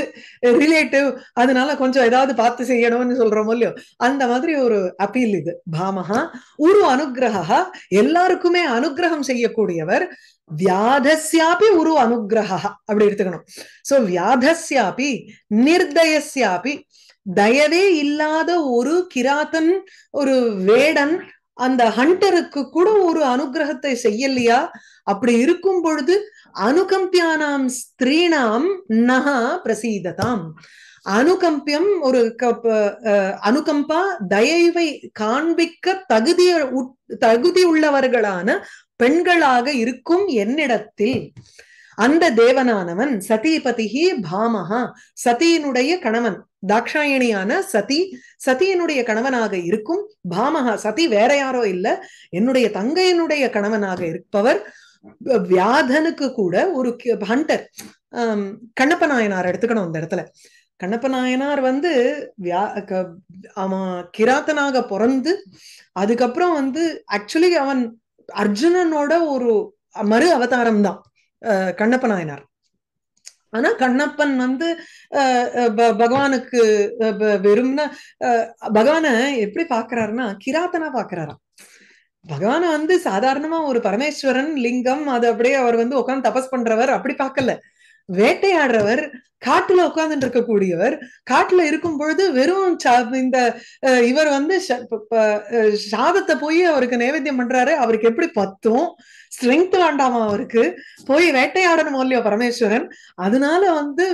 ரிலேட்டிவ் அதனால கொஞ்சம் ஏதாவது பார்த்து செய்யணும்னு சொல்றோம் இல்லையோ அந்த மாதிரி ஒரு அப்பீல் இது பாமஹா உரு அனுகிரகா எல்லாருக்குமே அனுகிரகம் செய்யக்கூடியவர் வியாதஸ்யாபி உரு அனுகிரகா அப்படி எடுத்துக்கணும் சோ வியாதஸ்யாபி நிர்தயஸ்யாபி தயவே இல்லாத ஒரு கிராத்தன் ஒரு வேடன் அந்த ஹண்டருக்கு கூட ஒரு அனுகிரகத்தை செய்யலையா அப்படி இருக்கும் பொழுது அனுகம்பியானாம் ஸ்திரீனாம் நகா பிரசீததாம் அனுகம்பியம் ஒரு அனுகம்பா தயவை காண்பிக்க தகுதி தகுதி உள்ளவர்களான பெண்களாக இருக்கும் என்னிடத்தில் அந்த தேவனானவன் சதிபதிகி பாமகா சதியினுடைய கணவன் தாக்ஷாயணியான சதி சதியினுடைய கணவனாக இருக்கும் பாமகா சதி வேற யாரோ இல்ல என்னுடைய தங்கையினுடைய கணவனாக இருப்பவர் வியாதனுக்கு கூட ஒரு ஹண்டர் கண்ணப்ப நாயனார் எடுத்துக்கணும் அந்த இடத்துல கண்ணப்ப நாயனார் வந்து வியா அவன் கிராத்தனாக பிறந்து அதுக்கப்புறம் வந்து ஆக்சுவலி அவன் அர்ஜுனனோட ஒரு மறு அவதாரம் தான் கண்ணப்ப நாயனார் ஆனா கண்ணப்பன் வந்து பகவானுக்கு வெறும்னா பகவான எப்படி பாக்குறாருன்னா கிராத்தனா பாக்குறாராம் பகவான வந்து சாதாரணமா ஒரு பரமேஸ்வரன் லிங்கம் அது அப்படியே அவர் வந்து உட்காந்து தபஸ் பண்றவர் அப்படி பார்க்கல வேட்டையாடுறவர் காட்டுல உட்கார்ந்துட்டு இருக்கக்கூடியவர் காட்டுல இருக்கும் பொழுது வெறும் இந்த இவர் வந்து சாதத்தை போய் அவருக்கு நைவேத்தியம் பண்றாரு அவருக்கு எப்படி பத்தும் ஸ்ட்ரென்த் வேண்டாமா அவருக்கு போய் வேட்டையாடணும் இல்லையோ பரமேஸ்வரன் அதனால வந்து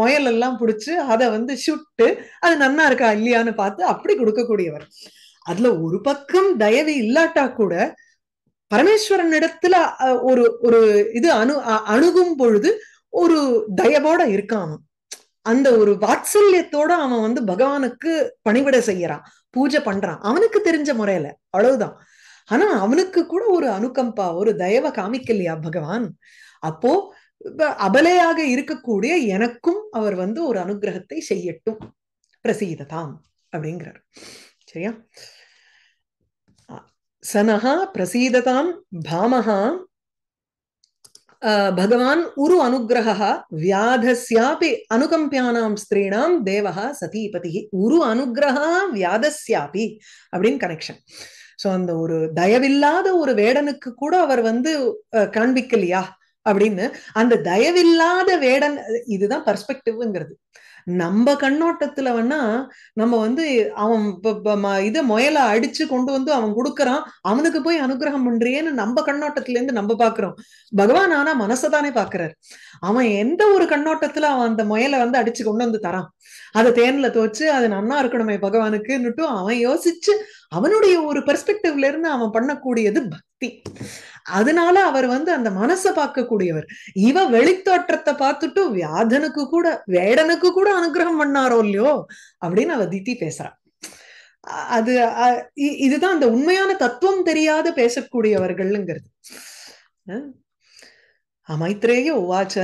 முயல் எல்லாம் பிடிச்சு அதை வந்து சுட்டு அது நன்னா இருக்கா இல்லையான்னு பார்த்து அப்படி கொடுக்கக்கூடியவர் அதுல ஒரு பக்கம் தயவு இல்லாட்டா கூட பரமேஸ்வரன் இடத்துல ஒரு ஒரு இது அணு அணுகும் பொழுது ஒரு தயவோட இருக்கான் அந்த ஒரு வாத்சல்யத்தோட அவன் வந்து பகவானுக்கு பணிவிட செய்யறான் பூஜை பண்றான் அவனுக்கு தெரிஞ்ச முறையில அவ்வளவுதான் ஆனா அவனுக்கு கூட ஒரு அனுகம்பா ஒரு தயவ காமிக்கலையா பகவான் அப்போ அபலையாக இருக்கக்கூடிய எனக்கும் அவர் வந்து ஒரு அனுகிரகத்தை செய்யட்டும் பிரசீததாம் அப்படிங்கிறார் சரியா சனஹா பிரசீததாம் பாமக பகவான் உரு அனுகிரக வியாதஸ்யாபி அனுகம்பியானாம் ஸ்திரீனாம் தேவகா சதீபதி உரு அனுகிரக வியாதஸ்யாபி அப்படின்னு கனெக்ஷன் ஸோ அந்த ஒரு தயவில்லாத ஒரு வேடனுக்கு கூட அவர் வந்து காண்பிக்கலையா அப்படின்னு அந்த தயவில்லாத வேடன் இதுதான் பர்ஸ்பெக்டிவ்ங்கிறது நம்ம கண்ணோட்டத்துல வேணா நம்ம வந்து அவன் இதை முயல அடிச்சு கொண்டு வந்து அவன் கொடுக்கறான் அவனுக்கு போய் அனுகிரகம் பண்றியேன்னு நம்ம கண்ணோட்டத்துல இருந்து நம்ம பாக்குறோம் பகவான் ஆனா மனசதானே பாக்குறாரு அவன் எந்த ஒரு கண்ணோட்டத்துல அவன் அந்த முயலை வந்து அடிச்சு கொண்டு வந்து தரான் அதை தேன்ல தோச்சு அது நன்னா இருக்கணுமே பகவானுக்குன்னுட்டும் அவன் யோசிச்சு அவனுடைய ஒரு பெர்ஸ்பெக்டிவ்ல இருந்து அவன் பண்ணக்கூடியது பக்தி சக்தி அதனால அவர் வந்து அந்த மனசை பார்க்கக்கூடியவர் இவ வெளித்தோற்றத்தை பார்த்துட்டு வியாதனுக்கு கூட வேடனுக்கு கூட அனுகிரகம் பண்ணாரோ இல்லையோ அப்படின்னு அவ தித்தி பேசுறா அது இதுதான் அந்த உண்மையான தத்துவம் தெரியாத பேசக்கூடியவர்கள்ங்கிறது அமைத்திரேய உவாச்ச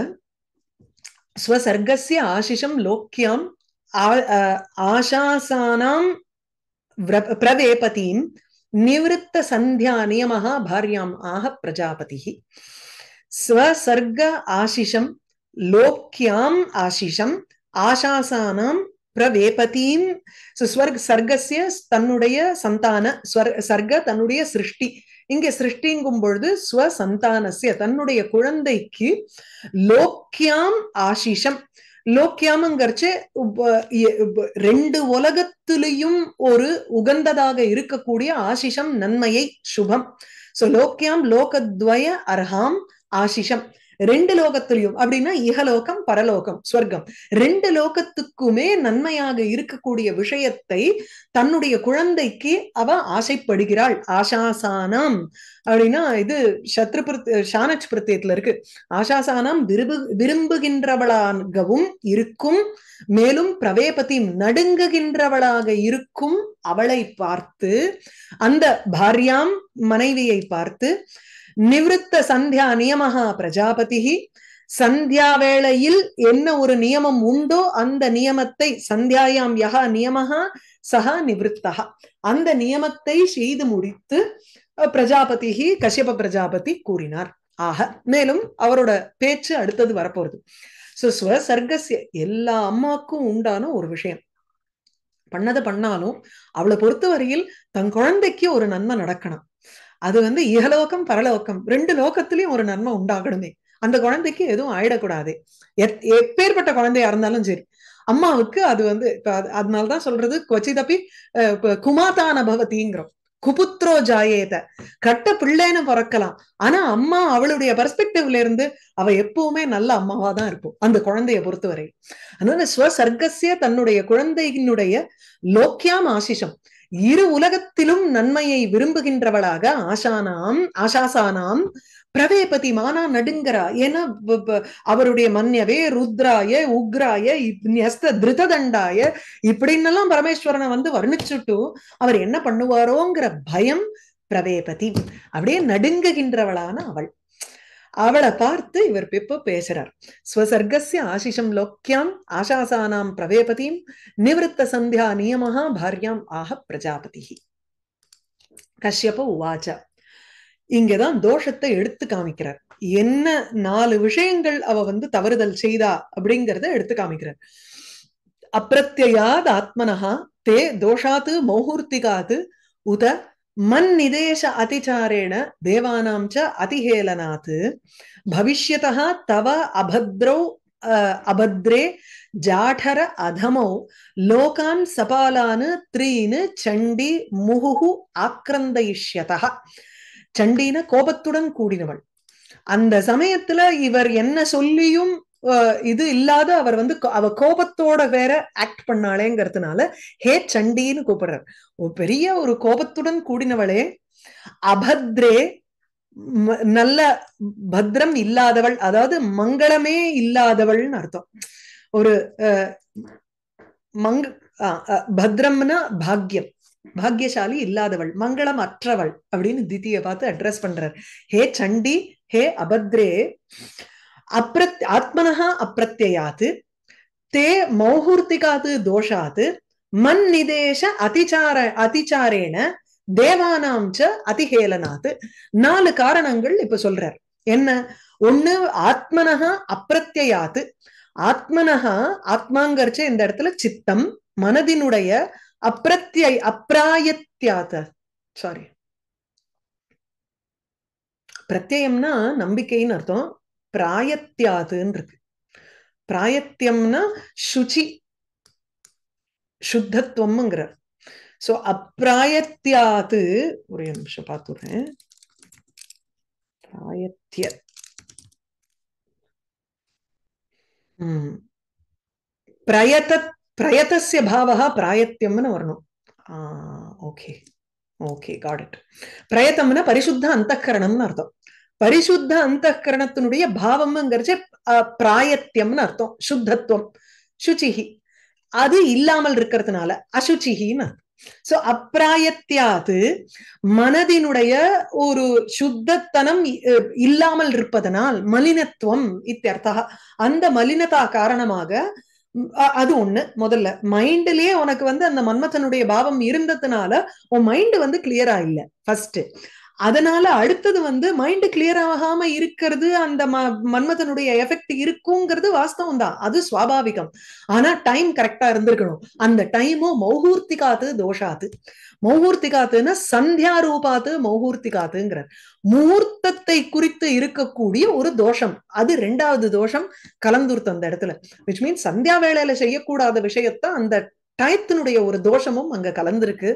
ஸ்வசர்க்கசிய ஆசிஷம் லோக்கியம் ஆஷாசானாம் பிரவேபதியின் நிவத்த சந்தியா நியமாக பாரியாம் ஆக பிரஜாபதி ஸ்வசர்க ஆசிஷம் லோக்கியாம் ஆசிஷம் ஆசாசானாம் பிரவேபதீம் ஸ்வர்க் சர்க்கசிய தன்னுடைய சந்தான ஸ்வர் சர்க்க தன்னுடைய சிருஷ்டி இங்க சிருஷ்டிங்கும் பொழுது ஸ்வசந்தானசிய தன்னுடைய குழந்தைக்கு லோக்கியாம் ஆசிஷம் லோக்கியாமங்கரிச்சு ரெண்டு உலகத்திலையும் ஒரு உகந்ததாக இருக்கக்கூடிய ஆசிஷம் நன்மையை சுபம் சோ லோக்கியாம் லோகத்வய அர்ஹாம் ஆசிஷம் ரெண்டு லோகத்திலையும் அப்படின்னா இகலோகம் பரலோகம் ஸ்வர்க்கம் ரெண்டு லோகத்துக்குமே நன்மையாக இருக்கக்கூடிய விஷயத்தை தன்னுடைய குழந்தைக்கு அவ ஆசைப்படுகிறாள் ஆஷாசானம் அப்படின்னா இது சத்ரு ஷானச் பிரத்தியத்துல இருக்கு ஆஷாசானம் விரும்பு விரும்புகின்றவளாகவும் இருக்கும் மேலும் பிரவேபதி நடுங்குகின்றவளாக இருக்கும் அவளை பார்த்து அந்த பாரியாம் மனைவியை பார்த்து நிவிருத்த சந்தியா நியமஹா பிரஜாபதி சந்தியா வேளையில் என்ன ஒரு நியமம் உண்டோ அந்த நியமத்தை சந்தியாயாம் யகா நியமஹா சகா நிவத்தா அந்த நியமத்தை செய்து முடித்து பிரஜாபதி கஷ்யப பிரஜாபதி கூறினார் ஆக மேலும் அவரோட பேச்சு அடுத்தது வரப்போறது சோ ஸ்வசர்க்கசிய எல்லா அம்மாவுக்கும் உண்டான ஒரு விஷயம் பண்ணதை பண்ணாலும் அவளை பொறுத்த வரையில் தன் குழந்தைக்கு ஒரு நன்மை நடக்கணும் அது வந்து இகலோக்கம் பரலோக்கம் ரெண்டு லோகத்திலயும் ஒரு நன்மை உண்டாகணுமே அந்த குழந்தைக்கு எதுவும் ஆயிடக்கூடாது எப்பேற்பட்ட குழந்தையா இருந்தாலும் சரி அம்மாவுக்கு அது வந்து இப்ப அதனாலதான் சொல்றது தப்பி குமாதான பவதிங்கிறோம் குபுத்ரோ ஜாயேத கட்ட பிள்ளைன்னு பிறக்கலாம் ஆனா அம்மா அவளுடைய பெர்ஸ்பெக்டிவ்ல இருந்து அவ எப்பவுமே நல்ல அம்மாவா தான் இருப்போம் அந்த குழந்தைய பொறுத்தவரை அதனால ஸ்வசர்க்கசிய தன்னுடைய குழந்தையினுடைய லோக்கியாம் ஆசிஷம் இரு உலகத்திலும் நன்மையை விரும்புகின்றவளாக ஆஷானாம் ஆஷாசானாம் பிரவேபதி மானா நடுங்கரா ஏன்னா அவருடைய மன்யவே ருத்ராய உக்ராய நியஸ்த திருததண்டாய இப்படின்னெல்லாம் பரமேஸ்வரனை வந்து வர்ணிச்சுட்டு அவர் என்ன பண்ணுவாரோங்கிற பயம் பிரவேபதி அப்படியே நடுங்குகின்றவளான அவள் அவளை பார்த்து இவர் பிப்பு பேசுறார் ஸ்வசர்கசிய ஆசிஷம் லோக்கியாம் ஆசாசானாம் பிரவேபதியும் நிவத்த சந்தியா நியமஹா பாரியாம் ஆக பிரஜாபதி கஷ்யப்ப உவாச்ச இங்கதான் தோஷத்தை எடுத்து காமிக்கிறார் என்ன நாலு விஷயங்கள் அவ வந்து தவறுதல் செய்தா அப்படிங்கறத எடுத்து காமிக்கிறார் அப்பிரத்யாத் ஆத்மனஹா தே தோஷாத்து மௌகூர்த்திகாது உத మన్నిదేశ అతిచారేణ దేవానాం చ అతిహేళనాత్ భవిష్యత తవ అభద్రౌ అభద్రే జాఠర అధమౌ లోకాన్ సపాలాన్ త్రీన్ చండి ముహుహు ఆక్రందయిష్యత சண்டீன கோபத்துடன் கூடினவள் அந்த சமயத்துல இவர் என்ன சொல்லியும் இது இல்லாத அவர் வந்து அவ கோபத்தோட வேற ஆக்ட் பண்ணாளேங்கிறதுனால ஹே சண்டின்னு கூப்பிடுறார் பெரிய ஒரு கோபத்துடன் கூடினவளே அபத்ரே நல்ல பத்ரம் இல்லாதவள் அதாவது மங்களமே இல்லாதவள்னு அர்த்தம் ஒரு மங் பத்ரம்னா பாக்யம் பாக்யசாலி இல்லாதவள் மங்களம் அற்றவள் அப்படின்னு தித்திய பார்த்து அட்ரஸ் பண்றார் ஹே சண்டி ஹே அபத்ரே அப்ரத் ஆத்மனா அப்பிரத்யாத் தே மௌகூர்த்திகாத் தோஷாத் மன் நிதேஷ அதிச்சார அதிச்சாரேன தேவானாம் ச நாலு காரணங்கள் இப்ப சொல்றார் என்ன ஒண்ணு ஆத்மனஹா அப்பிரத்யாத் ஆத்மனஹா ஆத்மாங்கிறச்ச இந்த இடத்துல சித்தம் மனதினுடைய அப்பிரத்யை அப்பிராயத்தியாத சாரி பிரத்யம்னா நம்பிக்கைன்னு அர்த்தம் பிராயத்தியாதுன்னு இருக்கு பிராயத்தியம்னா சுச்சி சுத்தத்துவம்ங்கிறார் சோ அப்பிராயத்தியாது ஒரே நிமிஷம் பார்த்துடுறேன் பிராயத்திய உம் பிரயத பிரயத்தசிய பாவகா பிராயத்தியம்னு வரணும் ah okay okay got it பிரயத்தம்னா பரிசுத்த அந்த கரணம்னு அர்த்தம் பரிசுத்த அந்த கரணத்தினுடைய பாவம்ங்கிறது பிராயத்தியம்னு அர்த்தம் சுத்தத்துவம் சுச்சிஹி அது இல்லாமல் இருக்கிறதுனால அசுச்சிஹின்னு சோ அப்பிராயத்தியாது மனதினுடைய ஒரு சுத்தத்தனம் இல்லாமல் இருப்பதனால் மலினத்துவம் இத்தியர்த்தா அந்த மலினதா காரணமாக அது ஒண்ணு முதல்ல மைண்ட்லயே உனக்கு வந்து அந்த மன்மத்தனுடைய பாவம் இருந்ததுனால உன் மைண்ட் வந்து கிளியரா இல்ல ஃபர்ஸ்ட் அதனால அடுத்தது வந்து மைண்ட் கிளியர் ஆகாம இருக்கிறது அந்த மன்மதனுடைய எஃபெக்ட் இருக்குங்கிறது வாஸ்தவம் தான் அது சுவாபாவிகம் ஆனா டைம் கரெக்டா இருந்திருக்கணும் அந்த டைமும் மௌகூர்த்திகாத்து தோஷாத்து மௌகூர்த்திகாத்துன்னா சந்தியா ரூபாத்து மௌகூர்த்திகாத்துங்கிறார் முகூர்த்தத்தை குறித்து இருக்கக்கூடிய ஒரு தோஷம் அது ரெண்டாவது தோஷம் கலந்துருத்த அந்த இடத்துல விச் மீன் சந்தியா வேலையில செய்யக்கூடாத விஷயத்த அந்த டயத்தினுடைய ஒரு தோஷமும் அங்க கலந்திருக்கு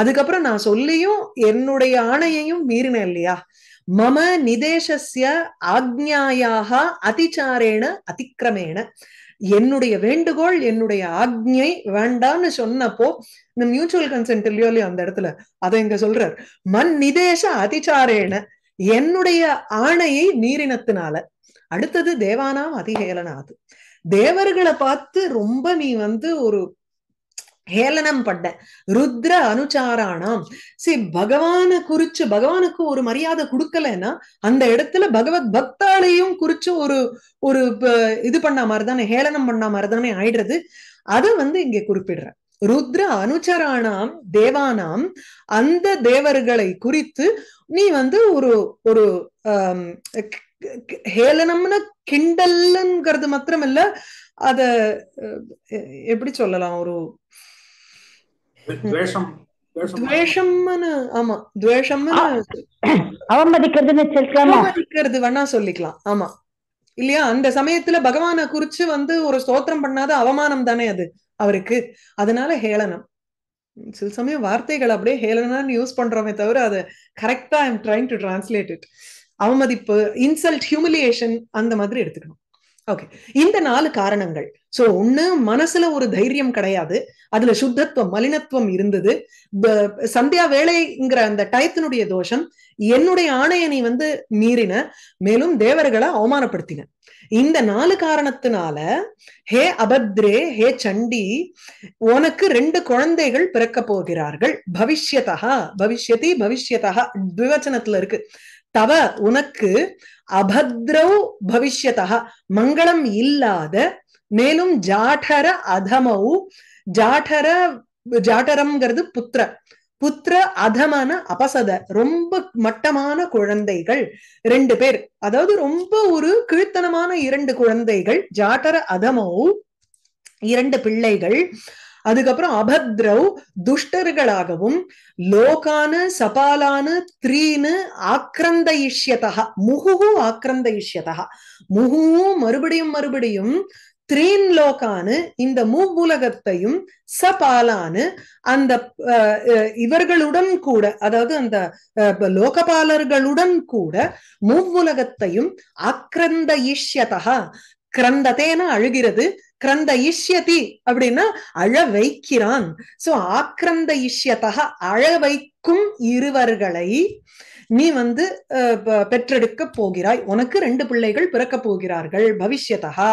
அதுக்கப்புறம் நான் சொல்லியும் என்னுடைய ஆணையையும் மீறினேன் இல்லையா மம நிதேசிய ஆக்ஞாயாக அதிச்சாரேன அதிக்கிரமேன என்னுடைய வேண்டுகோள் என்னுடைய ஆக்ஞை வேண்டாம்னு சொன்னப்போ இந்த மியூச்சுவல் கன்சென்ட் இல்லையோ இல்லையோ அந்த இடத்துல அதை இங்க சொல்றார் மண் நிதேச அதிச்சாரேன என்னுடைய ஆணையை மீறினத்தினால அடுத்தது தேவானாம் அதிகேலனாது தேவர்களை பார்த்து ரொம்ப நீ வந்து ஒரு ஹேலனம் பண்ண ருத்ர அனுச்சாரானாம் சி பகவான குறிச்சு பகவானுக்கு ஒரு மரியாதை கொடுக்கலன்னா அந்த இடத்துல பகவத் பக்தாலையும் குறிச்சு ஒரு ஒரு இது பண்ண மாதிரி தானே ஹேளனம் பண்ண மாதிரி தானே ஆயிடுறது அதை வந்து இங்க குறிப்பிடுறேன் ருத்ர அனுச்சரானாம் தேவானாம் அந்த தேவர்களை குறித்து நீ வந்து ஒரு ஒரு ஹேலனம்னு கிண்டல்லுங்கிறது மாத்திரம் இல்ல அத எப்படி சொல்லலாம் ஒரு வேணா சொல்லிக்கலாம் ஆமா இல்லையா அந்த சமயத்துல பகவான குறிச்சு வந்து ஒரு ஸ்தோத்திரம் பண்ணாத அவமானம் தானே அது அவருக்கு அதனால ஹேளனம் சில சமயம் வார்த்தைகள் அப்படியே ஹேளனான்னு யூஸ் பண்றோமே தவிர அது கரெக்டா I'm trying to translate it அவமதிப்பு இன்சல்ட் ஹியூமிலியேஷன் அந்த மாதிரி எடுத்துக்கணும் ஓகே இந்த நாலு காரணங்கள் சோ ஒண்ணு மனசுல ஒரு தைரியம் கிடையாது அதுல சுத்தத்துவம் மலினத்துவம் இருந்தது சந்தியா வேலைங்கிற அந்த டயத்தினுடைய தோஷம் என்னுடைய ஆணையனை வந்து மீறின மேலும் தேவர்களை அவமானப்படுத்தின இந்த நாலு காரணத்தினால ஹே அபத்ரே ஹே சண்டி உனக்கு ரெண்டு குழந்தைகள் பிறக்க போகிறார்கள் பவிஷ்யதா பவிஷ்யதி பவிஷ்யதா விவச்சனத்துல இருக்கு தவ உனக்கு அபத்ரௌ பவிஷ்யதா மங்களம் இல்லாத மேலும் ஜாடர அதமௌ ஜாடர ஜாடரம்ங்கிறது புத்திர புத்திர அதமான அபசத ரொம்ப மட்டமான குழந்தைகள் ரெண்டு பேர் அதாவது ரொம்ப ஒரு கீழ்த்தனமான இரண்டு குழந்தைகள் ஜாடர அதமோ இரண்டு பிள்ளைகள் அதுக்கப்புறம் அபத்ரவ் துஷ்டர்களாகவும் லோகான சபாலான த்ரீனு ஆக்கிரந்த இஷ்யதா முகு ஆக்கிரந்த இஷ்யதா முகுவும் மறுபடியும் மறுபடியும் த்ரீன் இந்த மூவுலகத்தையும் சபாலானு அந்த இவர்களுடன் கூட அதாவது அந்த லோகபாலர்களுடன் கூட மூவுலகத்தையும் அக்ரந்த இஷ்யதா கிரந்ததேன அழுகிறது கிரந்த இஷ்யதி அப்படின்னா அழ வைக்கிறான் சோ ஆக்ரந்த இஷ்யதா அழ வைக்கும் இருவர்களை நீ வந்து பெற்றெடுக்க போகிறாய் உனக்கு ரெண்டு பிள்ளைகள் பிறக்க போகிறார்கள் பவிஷ்யதா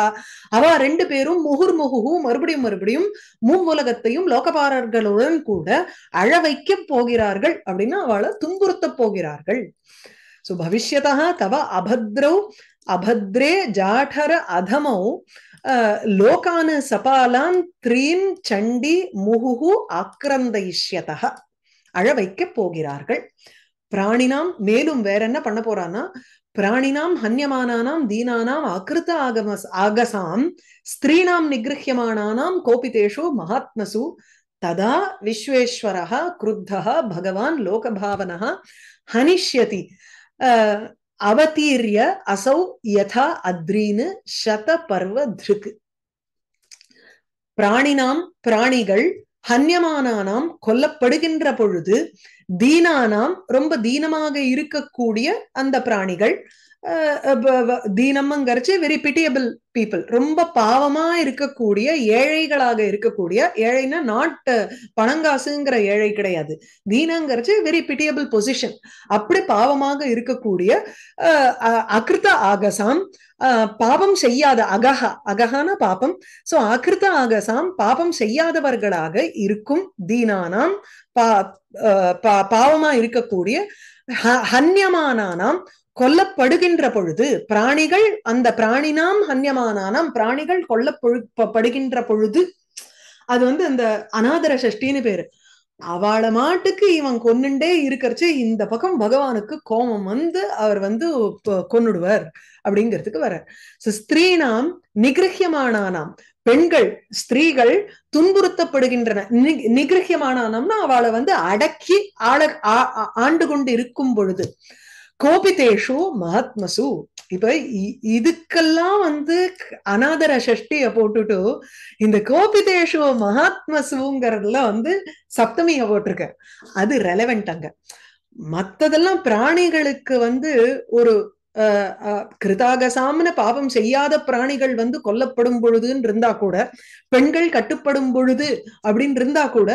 அவ ரெண்டு பேரும் முகுர் முகுகும் மறுபடியும் மறுபடியும் மூவுலகத்தையும் லோகபாரர்களுடன் கூட அழ வைக்க போகிறார்கள் அப்படின்னு அவளை துன்புறுத்த போகிறார்கள் சோ பவிஷ்யதா தவ அபத்ரௌ அபத்ரே ஜாடர அதமௌ லோகான சபாலான் த்ரீம் சண்டி முகுகு ஆக்கிரந்தயிஷ்யதா அழ வைக்க போகிறார்கள் பிராணினாம் மேலும் வேற என்ன பண்ண போறான்னா பிராணினாம் ஹன்யமானானாம் தீனானாம் அகிருத்த ஆகம ஆகசாம் ஸ்திரீனாம் நிகிருஹியமானானாம் கோபிதேஷு மகாத்மசு ததா விஸ்வேஸ்வர குருத்தா பகவான் லோகபாவனா ஹனிஷ்யதி அவதீரிய அசௌ யதா அத்ரீனு சத பர்வ திருக் பிராணினாம் பிராணிகள் ஹன்யமானானாம் கொல்லப்படுகின்ற பொழுது தீனானாம் ரொம்ப தீனமாக இருக்கக்கூடிய அந்த பிராணிகள் தீனம்ங்கிறச்சு வெரி பிட்டியபிள் பீப்புள் ரொம்ப பாவமா இருக்கக்கூடிய ஏழைகளாக இருக்கக்கூடிய ஏழைன்னா நாட் பணங்காசுங்கிற ஏழை கிடையாது தீனங்கிறச்சு வெரி பிட்டியபிள் பொசிஷன் அப்படி பாவமாக இருக்கக்கூடிய அகிருத்த ஆகசாம் பாவம் செய்யாத அகஹா அகஹான பாபம் சோ அகிருத்த ஆகசாம் பாபம் செய்யாதவர்களாக இருக்கும் தீனானாம் பா பாவமா இருக்கக்கூடிய ஹன்யமானானாம் கொல்லப்படுகின்ற பொழுது பிராணிகள் அந்த பிராணினாம் ஹன்யமானானாம் பிராணிகள் கொல்லப்படுகின்ற பொழுது அது வந்து அந்த அநாதர சஷ்டின்னு பேரு அவள மாட்டுக்கு இவன் கொன்னுண்டே இருக்கிறச்சு இந்த பக்கம் பகவானுக்கு கோபம் வந்து அவர் வந்து கொன்னுடுவர் அப்படிங்கிறதுக்கு வர ஸ்திரீனாம் நிகிரகியமானானாம் பெண்கள் ஸ்திரீகள் துன்புறுத்தப்படுகின்றன நிகிரகியமானானம்னா அவளை வந்து அடக்கி ஆள ஆண்டு கொண்டு இருக்கும் பொழுது கோபித்தேஷு மகாத்மசு இப்ப இதுக்கெல்லாம் வந்து அனாதர சஷ்டிய போட்டுட்டு இந்த கோபிதேஷு மகாத்மசுங்கிறதுல வந்து சப்தமிய போட்டிருக்க அது ரெலவென்ட் அங்க மத்ததெல்லாம் பிராணிகளுக்கு வந்து ஒரு கிருதாகசாமன பாவம் செய்யாத பிராணிகள் வந்து கொல்லப்படும் பொழுதுன்னு இருந்தா கூட பெண்கள் கட்டுப்படும் பொழுது அப்படின்னு இருந்தா கூட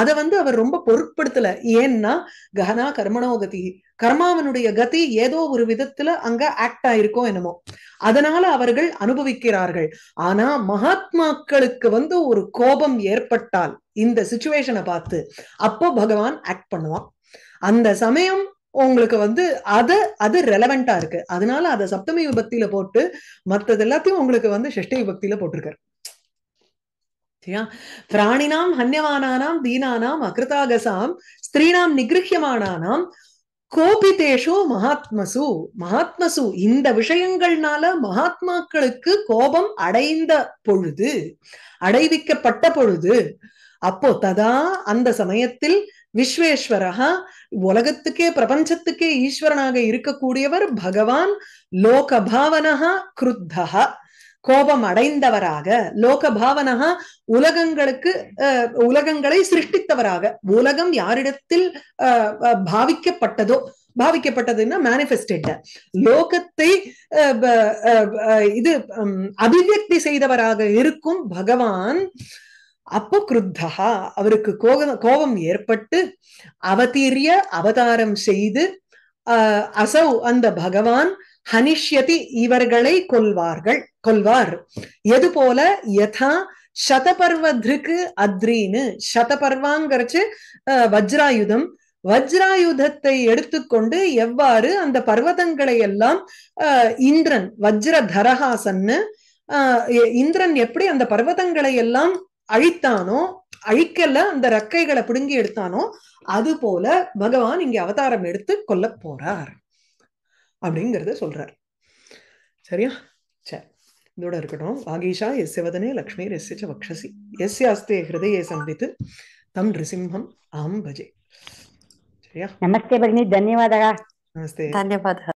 அதை வந்து அவர் ரொம்ப பொருட்படுத்தல ஏன்னா ககனா கர்மணோகதி கர்மாவனுடைய கதி ஏதோ ஒரு விதத்துல அங்க ஆக்ட் ஆயிருக்கோ என்னமோ அதனால அவர்கள் அனுபவிக்கிறார்கள் ஆனா மகாத்மாக்களுக்கு வந்து ஒரு கோபம் ஏற்பட்டால் இந்த சுச்சுவேஷனை பார்த்து அப்போ பகவான் ஆக்ட் பண்ணுவான் அந்த சமயம் உங்களுக்கு வந்து அது அது ரெலவெண்டா இருக்கு அதனால அதை சப்தமி விபக்தியில போட்டு மத்தது எல்லாத்தையும் உங்களுக்கு வந்து ஷஷ்டி விபக்தியில போட்டிருக்காரு பிராணினாம் ஹன்யவானானாம் தீனானாம் அகிருதாகசாம் ஸ்திரீனாம் நிகிருஹியமானானாம் கோபிதேஷோ மகாத்மசு மகாத்மசு இந்த விஷயங்கள்னால மகாத்மாக்களுக்கு கோபம் அடைந்த பொழுது அடைவிக்கப்பட்ட பொழுது அப்போ ததா அந்த சமயத்தில் விஸ்வேஸ்வரகா உலகத்துக்கே பிரபஞ்சத்துக்கே ஈஸ்வரனாக இருக்கக்கூடியவர் பகவான் லோகபாவனகா குருத்தகா கோபம் அடைந்தவராக லோக பாவனகா உலகங்களுக்கு உலகங்களை சிருஷ்டித்தவராக உலகம் யாரிடத்தில் பாவிக்கப்பட்டதோ பாவிக்கப்பட்டதுன்னா மேனிஃபெஸ்டேட் லோகத்தை இது அபிவியக்தி செய்தவராக இருக்கும் பகவான் அப்போ குருத்தகா அவருக்கு கோபம் கோபம் ஏற்பட்டு அவதீரிய அவதாரம் செய்து அசௌ அந்த பகவான் ஹனிஷ்யதி இவர்களை கொல்வார்கள் கொல்வார் எது போல யதா சதபர்வத்ருக்கு அத்ரின்னு சதபர்வாங்கிறச்சு வஜ்ராயுதம் வஜ்ராயுதத்தை எடுத்துக்கொண்டு எவ்வாறு அந்த பர்வதங்களை எல்லாம் இந்திரன் வஜ்ர தரஹாசன்னு இந்திரன் எப்படி அந்த பர்வதங்களை எல்லாம் அழித்தானோ அழிக்கல அந்த ரக்கைகளை பிடுங்கி எடுத்தானோ அது போல பகவான் இங்க அவதாரம் எடுத்து கொல்ல போறார் அப்படிங்கிறத சொல்கிறார் சரியா சரி இதோட இருக்கட்டும் வாகீஷா எஸ் சிவதனே லக்ஷ்மீர் எஸ் ச வக்ஷசி எஸ் அஸ்தே ஹிருதயே சம்வித் தம் நிருசிம்ஹம் ஆம் பஜே சரியா நமஸ்தே பகினி தன்யவாதா நமஸ்தே தன்யவாதா